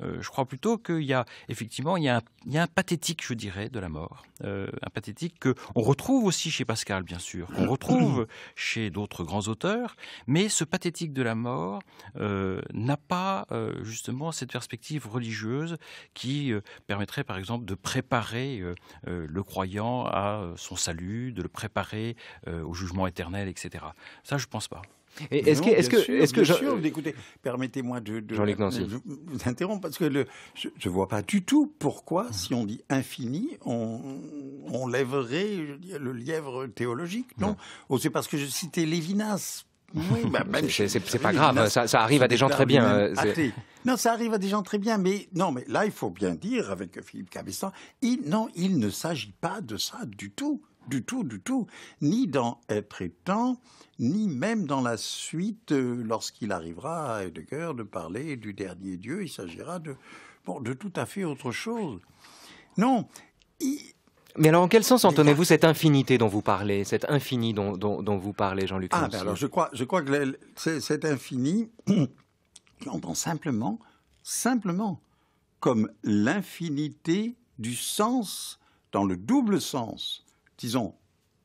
je crois plutôt qu'il y a effectivement il y a, un, il y a, un, pathétique, je dirais, de la mort, un pathétique que on retrouve aussi chez Pascal, bien sûr, qu'on retrouve chez d'autres grands auteurs, mais ce pathétique de la mort euh, n'a pas euh, justement cette perspective religieuse qui euh, permettrait par exemple de préparer le croyant à son salut, de le préparer au jugement éternel, etc. Ça, je ne pense pas. Est-ce que, est-ce que, sûr, écoutez, permettez-moi de, de, vous interromps parce que je ne vois pas du tout pourquoi, mm-hmm. si on dit infini, on, lèverait le lièvre théologique. Non, oh, c'est parce que je citais Lévinas oui, bah, même c'est pas grave, ça, arrive à des gens très bien. Euh, non, ça arrive à des gens très bien, mais non, mais là, il faut bien dire avec Philippe Cabestan, non, il ne s'agit pas de ça du tout, du tout, du tout, ni dans être temps », ni même dans la suite, euh, lorsqu'il arrivera à Heidegger de parler du dernier Dieu, il s'agira de, bon, de tout à fait autre chose. Non, il, mais alors, en quel sens entendez-vous ah. cette infinité dont vous parlez, cet infini dont, vous parlez, Jean-Luc Ah, ben alors, je crois, je crois que cet infini, j'entends simplement, simplement, comme l'infinité du sens, dans le double sens, disons,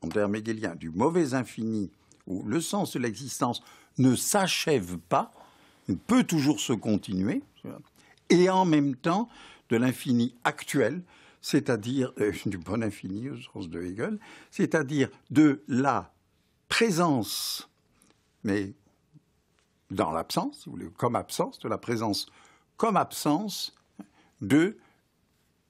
en termes hegeliens, du mauvais infini, où le sens de l'existence ne s'achève pas, il peut toujours se continuer, et en même temps de l'infini actuel, c'est-à-dire euh, du bon infini au sens de Hegel, c'est-à-dire de la présence, mais dans l'absence, comme absence, de la présence comme absence de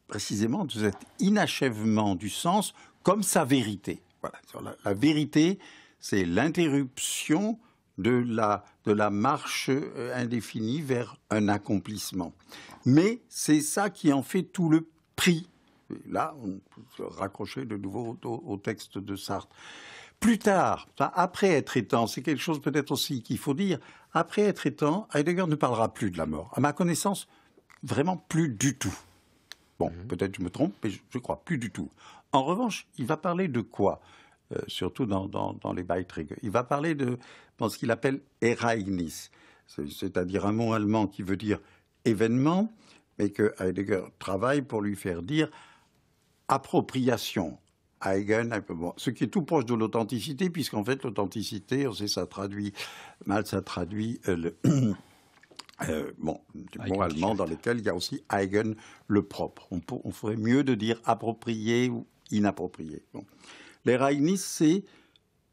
précisément de cet inachèvement du sens comme sa vérité. Voilà. La, la vérité, c'est l'interruption de la marche euh, indéfinie vers un accomplissement. Mais c'est ça qui en fait tout le prix là, on peut raccrocher de nouveau au, texte de Sartre. Plus tard, après être étant, c'est quelque chose peut-être aussi qu'il faut dire, après être étant, Heidegger ne parlera plus de la mort. À ma connaissance, vraiment plus du tout. Bon, mhm. peut-être je me trompe, mais je, crois plus du tout. En revanche, il va parler de quoi euh, Surtout dans, les Beiträge. Il va parler de ce qu'il appelle Ereignis, c'est-à-dire un mot allemand qui veut dire événement, mais que Heidegger travaille pour lui faire dire appropriation. Eigen, ce qui est tout proche de l'authenticité, puisqu'en fait, l'authenticité, on sait, ça traduit mal, ça traduit euh, le. Euh, bon, du allemand dans lequel il y a aussi Eigen, le propre. On, ferait mieux de dire approprié ou inapproprié. Bon. c'est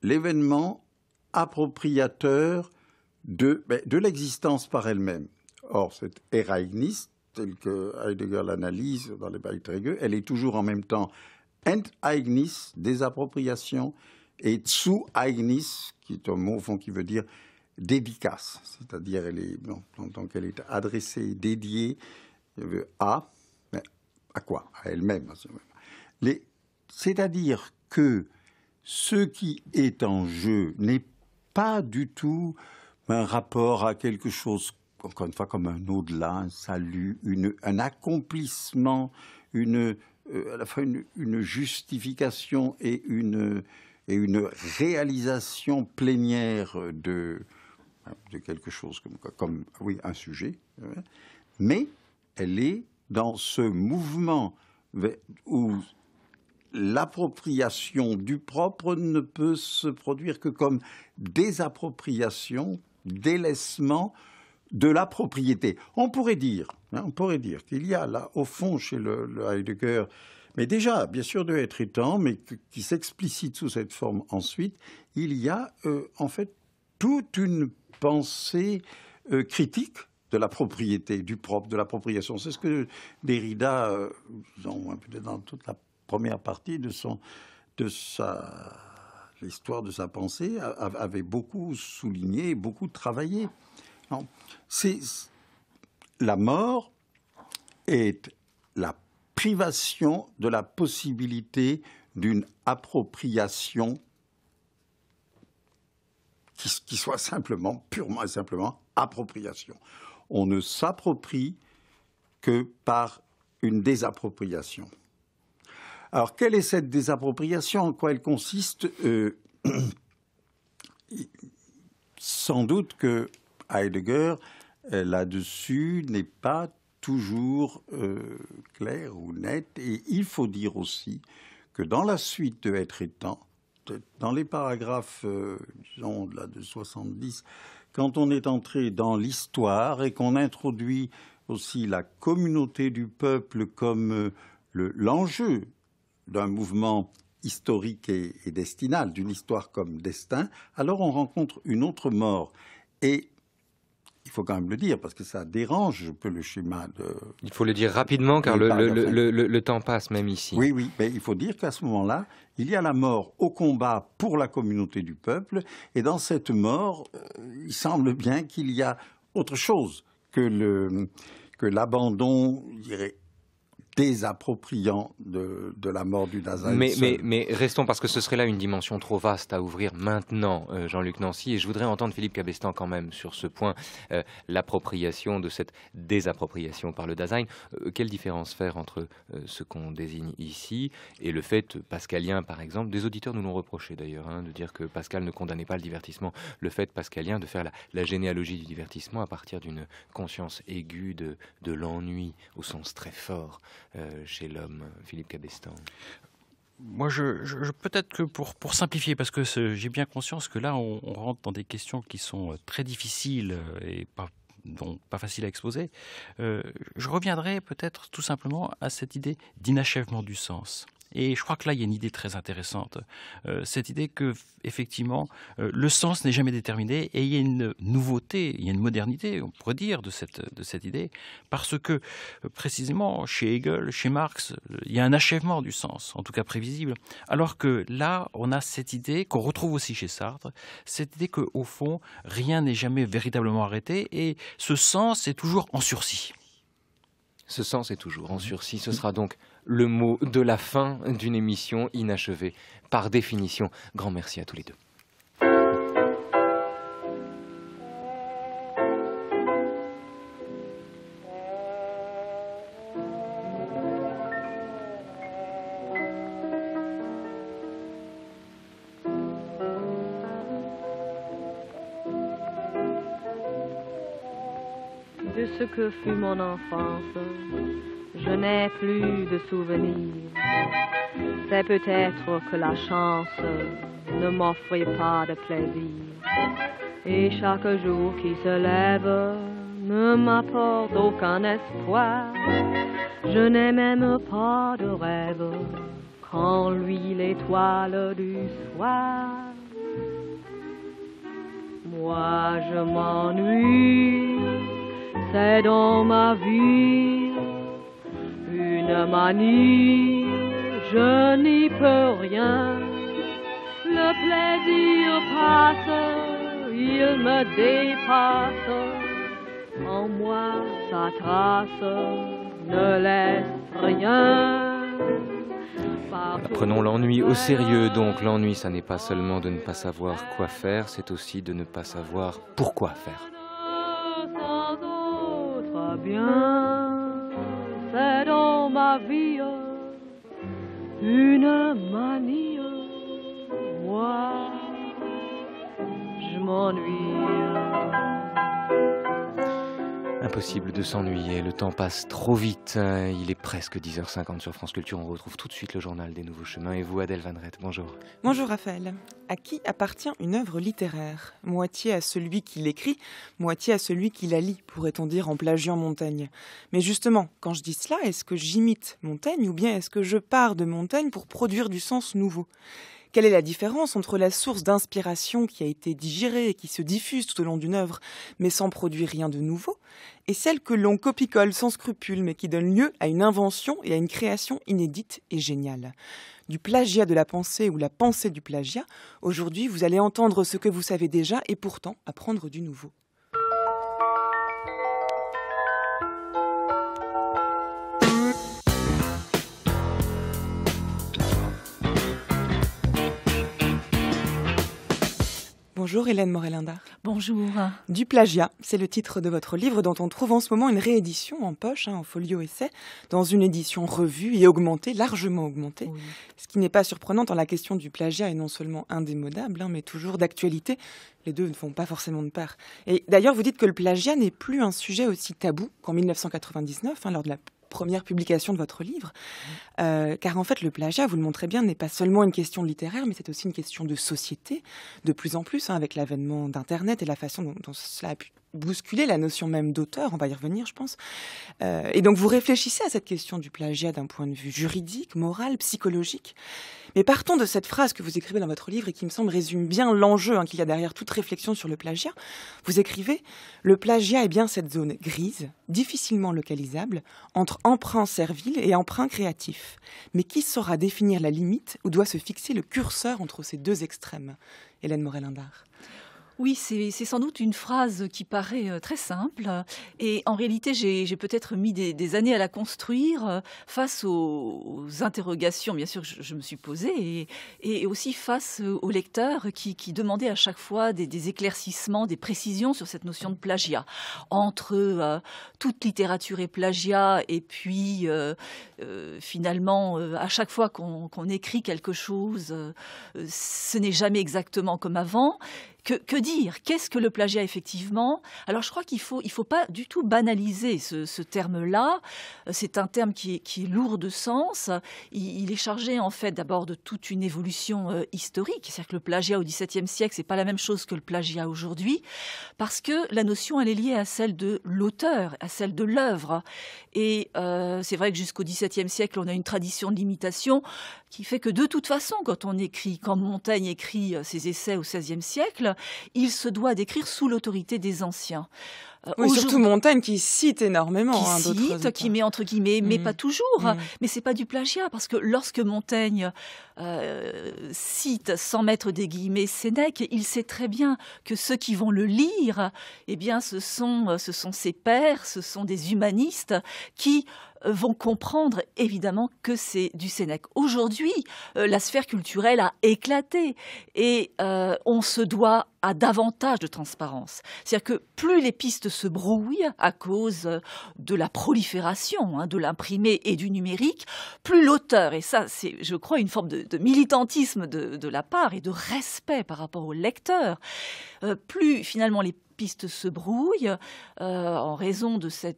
l'événement appropriateur de, ben, de l'existence par elle-même. Or, cet Ereignis telle que Heidegger l'analyse dans les Beiträge, elle est toujours en même temps Enteignis, désappropriation, et Zueignis, qui est un mot au fond qui veut dire dédicace, c'est-à-dire elle est, est adressée, dédiée à, à quoi À elle-même. C'est-à-dire que ce qui est en jeu n'est pas du tout un rapport à quelque chose encore une fois, comme un au-delà, un salut, une, un accomplissement, une, euh, à la fois une, une, justification et une, et une réalisation plénière de, de quelque chose comme, comme oui, un sujet. Hein. Mais elle est dans ce mouvement où l'appropriation du propre ne peut se produire que comme désappropriation, délaissement, de la propriété. On pourrait dire, hein, on pourrait dire qu'il y a là, au fond, chez le, Heidegger, mais déjà, bien sûr, de être étant, mais qui s'explicite sous cette forme ensuite, il y a euh, en fait toute une pensée euh, critique de la propriété, du propre, de l'appropriation. C'est ce que Derrida, euh, dans, toute la première partie de l'histoire de sa pensée, avait beaucoup souligné, beaucoup travaillé. La mort est la privation de la possibilité d'une appropriation qui, soit simplement, purement et simplement, appropriation. On ne s'approprie que par une désappropriation. Alors, quelle est cette désappropriation En quoi elle consiste euh, Sans doute que Heidegger, euh, là-dessus, n'est pas toujours euh, clair ou net. Et il faut dire aussi que dans la suite de Être et Temps, dans les paragraphes, euh, disons, de 70, quand on est entré dans l'histoire et qu'on introduit aussi la communauté du peuple comme l'enjeu d'un mouvement historique et, et destinal, d'une histoire comme destin, alors on rencontre une autre mort. Et il faut quand même le dire, parce que ça dérange un peu le schéma de... Il faut le dire rapidement, car le, le, le, le temps passe même ici. Oui, oui, mais il faut dire qu'à ce moment-là, il y a la mort au combat pour la communauté du peuple, et dans cette mort, euh, il semble bien qu'il y a autre chose que le que l'abandon désappropriant de, de, la mort du Dasein. Mais, restons, parce que ce serait là une dimension trop vaste à ouvrir maintenant, euh, Jean-Luc Nancy, et je voudrais entendre Philippe Cabestan quand même sur ce point, euh, l'appropriation de cette désappropriation par le Dasein. Euh, quelle différence faire entre ce qu'on désigne ici et le fait pascalien, par exemple Des auditeurs nous l'ont reproché d'ailleurs, hein, de dire que Pascal ne condamnait pas le divertissement. Le fait pascalien de faire la, la généalogie du divertissement à partir d'une conscience aiguë de, de l'ennui au sens très fort euh, chez l'homme, Philippe Cabestan moi, je, peut-être que pour, simplifier, parce que j'ai bien conscience que là, on, rentre dans des questions qui sont euh, très difficiles euh, et pas, donc pas faciles à exposer. je reviendrai peut-être tout simplement à cette idée d'inachèvement du sens. Et je crois que là, il y a une idée très intéressante. Euh, cette idée que, effectivement, euh, le sens n'est jamais déterminé et il y a une nouveauté, il y a une modernité, on pourrait dire, de cette, idée, parce que, euh, précisément, chez Hegel, chez Marx, il y a un achèvement du sens, en tout cas prévisible. Alors que là, on a cette idée qu'on retrouve aussi chez Sartre, cette idée qu'au fond, rien n'est jamais véritablement arrêté et ce sens est toujours en sursis. Ce sens est toujours en mmh. sursis. Ce sera donc le mot de la fin d'une émission inachevée. Par définition, grand merci à tous les deux. De ce que fut mon enfance je n'ai plus de souvenirs. C'est peut-être que la chance ne m'offrait pas de plaisir. Et chaque jour qui se lève ne m'apporte aucun espoir. Je n'ai même pas de rêve quand lui l'étoile du soir. Moi je m'ennuie, c'est dans ma vie manie, je n'y peux rien. Le plaisir passe, il me dépasse. En moi, sa trace ne laisse rien. prenons l'ennui au sérieux donc. L'ennui, ça n'est pas seulement de ne pas savoir quoi faire, c'est aussi de ne pas savoir pourquoi faire. Sans bien ma vie une manie. Moi, je m'ennuie. Impossible de s'ennuyer, le temps passe trop vite. Il est presque 10h50 sur France Culture. On retrouve tout de suite le journal des Nouveaux Chemins. Et vous, Adèle Van bonjour. Bonjour Raphaël. À qui appartient une œuvre littéraire Moitié à celui qui l'écrit, moitié à celui qui la lit, pourrait-on dire en plagiant Montaigne. Mais justement, quand je dis cela, est-ce que j'imite Montaigne ou bien est-ce que je pars de Montaigne pour produire du sens nouveau quelle est la différence entre la source d'inspiration qui a été digérée et qui se diffuse tout au long d'une œuvre, mais sans produire rien de nouveau, et celle que l'on copie-colle sans scrupule, mais qui donne lieu à une invention et à une création inédite et géniale du plagiat de la pensée ou la pensée du plagiat, aujourd'hui vous allez entendre ce que vous savez déjà et pourtant apprendre du nouveau. Bonjour Hélène Morelinda. Bonjour. Du plagiat, c'est le titre de votre livre dont on trouve en ce moment une réédition en poche, hein, en folio essai, dans une édition revue et augmentée, largement augmentée. Ce qui n'est pas surprenant tant la question du plagiat est non seulement indémodable, hein, mais toujours d'actualité. Les deux ne font pas forcément de part. Et d'ailleurs, vous dites que le plagiat n'est plus un sujet aussi tabou qu'en 1999, hein, lors de la première publication de votre livre. Mmh. Euh, car en fait, le plagiat, vous le montrez bien, n'est pas seulement une question littéraire, mais c'est aussi une question de société, de plus en plus, hein, avec l'avènement d'Internet et la façon dont, dont cela a pu bousculer la notion même d'auteur, on va y revenir je pense. Euh, et donc vous réfléchissez à cette question du plagiat d'un point de vue juridique, moral, psychologique. Mais partons de cette phrase que vous écrivez dans votre livre et qui me semble résume bien l'enjeu hein, qu'il y a derrière toute réflexion sur le plagiat. Vous écrivez Le plagiat est bien cette zone grise, difficilement localisable, entre emprunt servile et emprunt créatif. Mais qui saura définir la limite où doit se fixer le curseur entre ces deux extrêmes Hélène Morel-Indard. Oui, c'est sans doute une phrase qui paraît euh, très simple. Et en réalité, j'ai peut-être mis des, années à la construire euh, face aux, interrogations, bien sûr, que je, me suis posée, et, aussi face euh, aux lecteurs qui, demandaient à chaque fois des, éclaircissements, des précisions sur cette notion de plagiat. Entre toute littérature et plagiat, et puis finalement, à chaque fois qu'on écrit quelque chose, ce n'est jamais exactement comme avant que, dire Qu'est-ce que le plagiat effectivement Alors je crois qu'il ne faut pas du tout banaliser ce, terme-là. Euh, c'est un terme qui est, lourd de sens. Il, est chargé en fait d'abord de toute une évolution euh, historique. C'est-à-dire que le plagiat au XVIIe siècle, n'est pas la même chose que le plagiat aujourd'hui, parce que la notion elle est liée à celle de l'auteur, à celle de l'œuvre. Et euh, c'est vrai que jusqu'au XVIIe siècle, on a une tradition de l'imitation qui fait que de toute façon, quand on écrit, quand Montaigne écrit euh, ses essais au XVIe siècle, il se doit d'écrire sous l'autorité des anciens. Euh, surtout Montaigne qui cite énormément. Qui hein, cite, qui met entre guillemets, mais mm. pas toujours. Mais mm. Mais c'est pas du plagiat parce que lorsque Montaigne euh, cite sans mettre des guillemets Sénèque, il sait très bien que ceux qui vont le lire, eh bien, ce sont, ce sont ses pairs, ce sont des humanistes qui euh, vont comprendre évidemment que c'est du Sénèque. Aujourd'hui, euh, la sphère culturelle a éclaté et euh, on se doit à davantage de transparence. C'est-à-dire que plus les pistes se brouillent à cause de la prolifération hein, de l'imprimé et du numérique, plus l'auteur, et ça c'est je crois une forme de, militantisme de, la part et de respect par rapport au lecteur, plus finalement les pistes se brouillent euh, en raison de, ces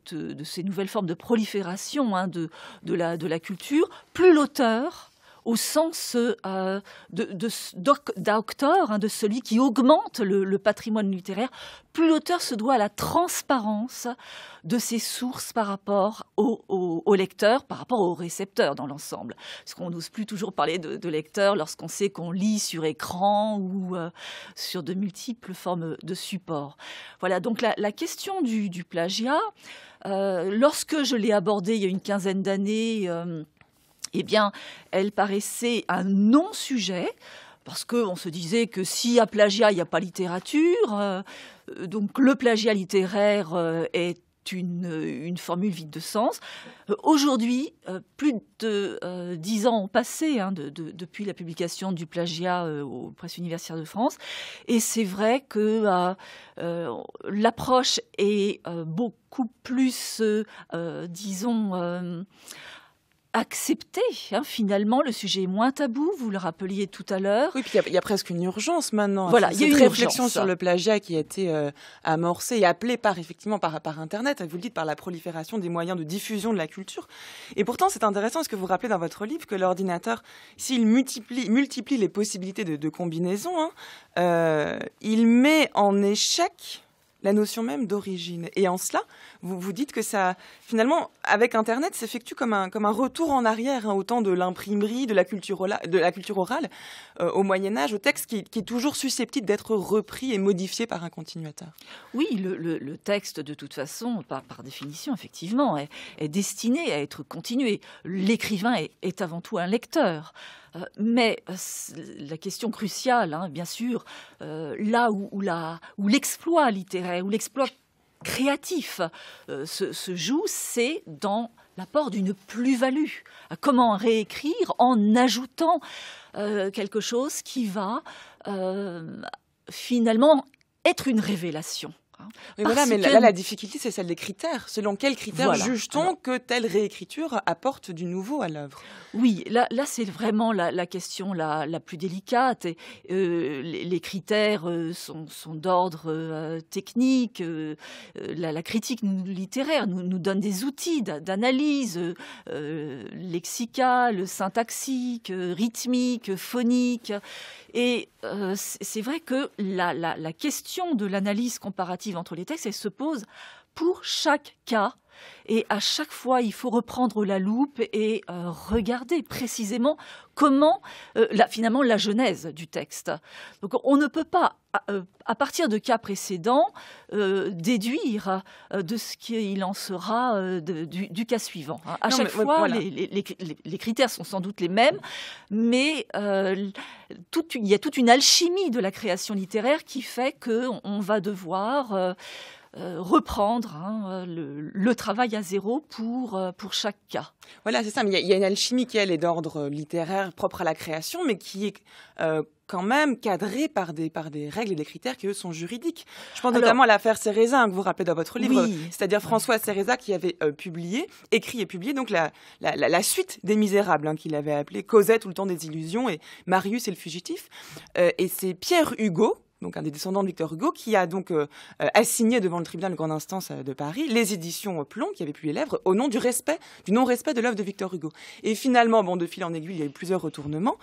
nouvelles formes de prolifération hein, de la culture. Plus l'auteur au sens euh, de hein, celui qui augmente le, patrimoine littéraire, plus l'auteur se doit à la transparence de ses sources par rapport au, au, lecteur, par rapport au récepteur dans l'ensemble. Parce qu'on n'ose plus toujours parler de, de lecteur lorsqu'on sait qu'on lit sur écran ou euh, sur de multiples formes de supports. Voilà, donc la, question du, plagiat, euh, lorsque je l'ai abordé il y a une quinzaine d'années, euh, eh bien, elle paraissait un non-sujet parce qu'on se disait que si à plagiat, il n'y a pas littérature. Euh, euh, donc le plagiat littéraire euh, est une, formule vide de sens. Aujourd'hui, plus de dix ans ont passé hein, depuis la publication du plagiat aux presse universitaires de France, et c'est vrai que l'approche est beaucoup plus, disons, Accepter hein, finalement, le sujet est moins tabou, vous le rappeliez tout à l'heure. Oui, puis il y, a presque une urgence maintenant. Voilà, il y a une réflexion sur le plagiat qui a été amorcé euh, amorcée et appelée par, effectivement, par, Internet, vous le dites, par la prolifération des moyens de diffusion de la culture. Et pourtant, c'est intéressant ce que vous rappelez dans votre livre, que l'ordinateur, s'il multiplie, les possibilités de, de combinaison, hein, euh, il met en échec la notion même d'origine. Et en cela, vous vous dites que ça, finalement, avec Internet, s'effectue comme un, retour en arrière, hein, au temps de l'imprimerie, de la culture, orale, euh, au Moyen Âge, au texte qui, est toujours susceptible d'être repris et modifié par un continuateur. Oui, le, texte, de toute façon, par, par définition, effectivement, est, destiné à être continué. L'écrivain est avant tout un lecteur. Euh, mais euh, la question cruciale, hein, bien sûr, euh, là où, l'exploit littéraire, où l'exploit créatif se, joue, c'est dans l'apport d'une plus-value. Comment réécrire en ajoutant quelque chose qui va finalement être une révélation. Hein. Mais voilà, mais là, la difficulté, c'est celle des critères. Selon quels critères juge-t-on que telle réécriture apporte du nouveau à l'œuvre Oui, là, là c'est vraiment la, question la, la, plus délicate. Et, euh, les, critères euh, sont, sont d'ordre euh, technique. La, critique littéraire nous, nous donne des outils d'analyse lexicale, syntaxique, rythmique, phonique. Et c'est vrai que la question de l'analyse comparative entre les textes et se pose pour chaque cas et à chaque fois, il faut reprendre la loupe et euh, regarder précisément comment, euh, finalement, la genèse du texte. Donc on ne peut pas, à, euh, partir de cas précédents, déduire de ce qu'il en sera du, cas suivant. Hein. À chaque fois, les, critères sont sans doute les mêmes, mais il y a toute une alchimie de la création littéraire qui fait qu'on on va devoir... Euh, reprendre hein, euh, le, travail à zéro euh, pour, chaque cas. Voilà, c'est ça. Mais il y, a une alchimie qui, est d'ordre littéraire propre à la création, mais qui est quand même cadrée par des, par des règles et des critères qui, eux, sont juridiques. Je pense notamment à l'affaire Cérezin hein, que vous rappelez dans votre livre, c'est-à-dire François Céréza qui avait publié, écrit et publié donc la, suite des Misérables, hein, qu'il avait appelé Cosette ou le temps des illusions et Marius et le fugitif. et c'est Pierre Hugo, donc un des descendants de Victor Hugo, qui a donc euh, euh, assigné devant le tribunal de grande instance euh, de Paris les éditions Plomb qui avaient pu les lèvres au nom du respect, du non-respect de l'œuvre de Victor Hugo. Et finalement, bon, de fil en aiguille, il y a eu plusieurs retournements.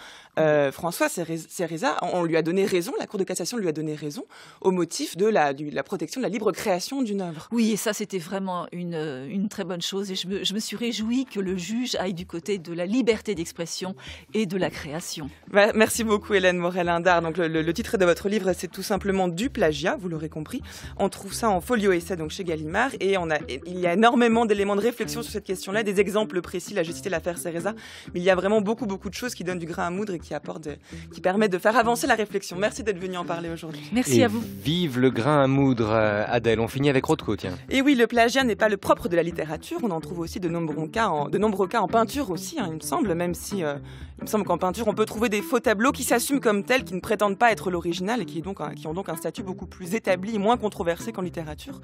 François Cereza, on lui a donné raison, la Cour de cassation lui a donné raison au motif de la, la protection de la libre création d'une œuvre. Oui, et ça, c'était vraiment une, très bonne chose. Et je me, suis réjouie que le juge aille du côté de la liberté d'expression et de la création. Bah, merci beaucoup, Hélène Morel-Indard. Donc, le titre de votre livre, c'est tout simplement du plagiat, vous l'aurez compris. On trouve ça en folio essai donc chez Gallimard et on a, il y a énormément d'éléments de réflexion sur cette question-là, des exemples précis. Là, j'ai cité l'affaire Cereza, mais il y a vraiment beaucoup, beaucoup de choses qui donnent du grain à moudre et qui apportent, qui permettent de faire avancer la réflexion. Merci d'être venu en parler aujourd'hui. Merci à vous. Vive le grain à moudre, euh, Adèle. On finit avec Rothko, tiens. Et oui, le plagiat n'est pas le propre de la littérature. On en trouve aussi de nombreux cas en, de nombreux cas en peinture aussi, hein, il me semble, même si euh, il me semble qu'en peinture, on peut trouver des faux tableaux qui s'assument comme tels, qui ne prétendent pas être l'original et qui donc Hein, qui ont donc un statut beaucoup plus établi moins controversé qu'en littérature.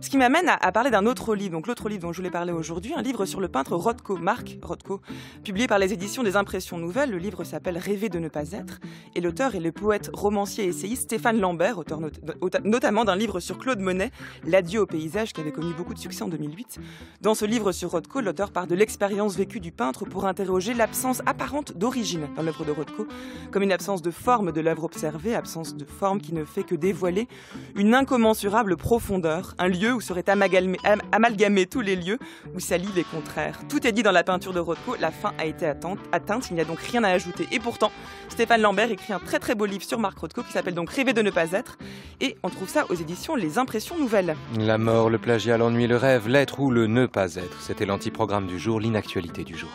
Ce qui m'amène à, parler d'un autre livre, donc l'autre livre dont je voulais parler aujourd'hui, un livre sur le peintre Rothko, Marc Rothko, publié par les éditions des Impressions Nouvelles. Le livre s'appelle Rêver de ne pas être, et l'auteur est le poète, romancier et essayiste Stéphane Lambert, auteur notamment d'un livre sur Claude Monet, L'adieu au paysage, qui avait connu beaucoup de succès en 2008. Dans ce livre sur Rothko, l'auteur part de l'expérience vécue du peintre pour interroger l'absence apparente d'origine dans l'œuvre de Rothko, comme une absence de forme de l'œuvre observée, absence de forme qui ne fait que dévoiler une incommensurable profondeur, un lieu où seraient amalgamés, tous les lieux où s'allient les contraires. Tout est dit dans la peinture de Rothko, la fin a été atteinte, il n'y a donc rien à ajouter. Et pourtant, Stéphane Lambert écrit un très très beau livre sur Marc Rothko qui s'appelle donc Rêver de ne pas être, et on trouve ça aux éditions Les Impressions Nouvelles. La mort, le plagiat, l'ennui, le rêve, l'être ou le ne pas être, c'était l'antiprogramme du jour, l'inactualité du jour.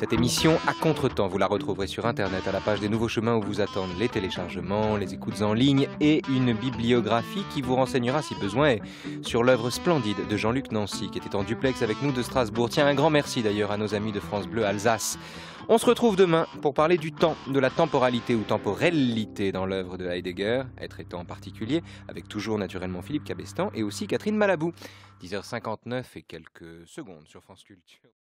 Cette émission à contre-temps, vous la retrouverez sur Internet à la page des nouveaux chemins où vous attendent les téléchargements, les écoutes en ligne et une bibliographie qui vous renseignera si besoin sur l'œuvre splendide de Jean-Luc Nancy qui était en duplex avec nous de Strasbourg. Tiens, un grand merci d'ailleurs à nos amis de France Bleu Alsace. On se retrouve demain pour parler du temps, de la temporalité ou temporalité dans l'œuvre de Heidegger, être et temps en particulier, avec toujours naturellement Philippe Cabestan et aussi Catherine Malabou. 10h59 et quelques secondes sur France Culture.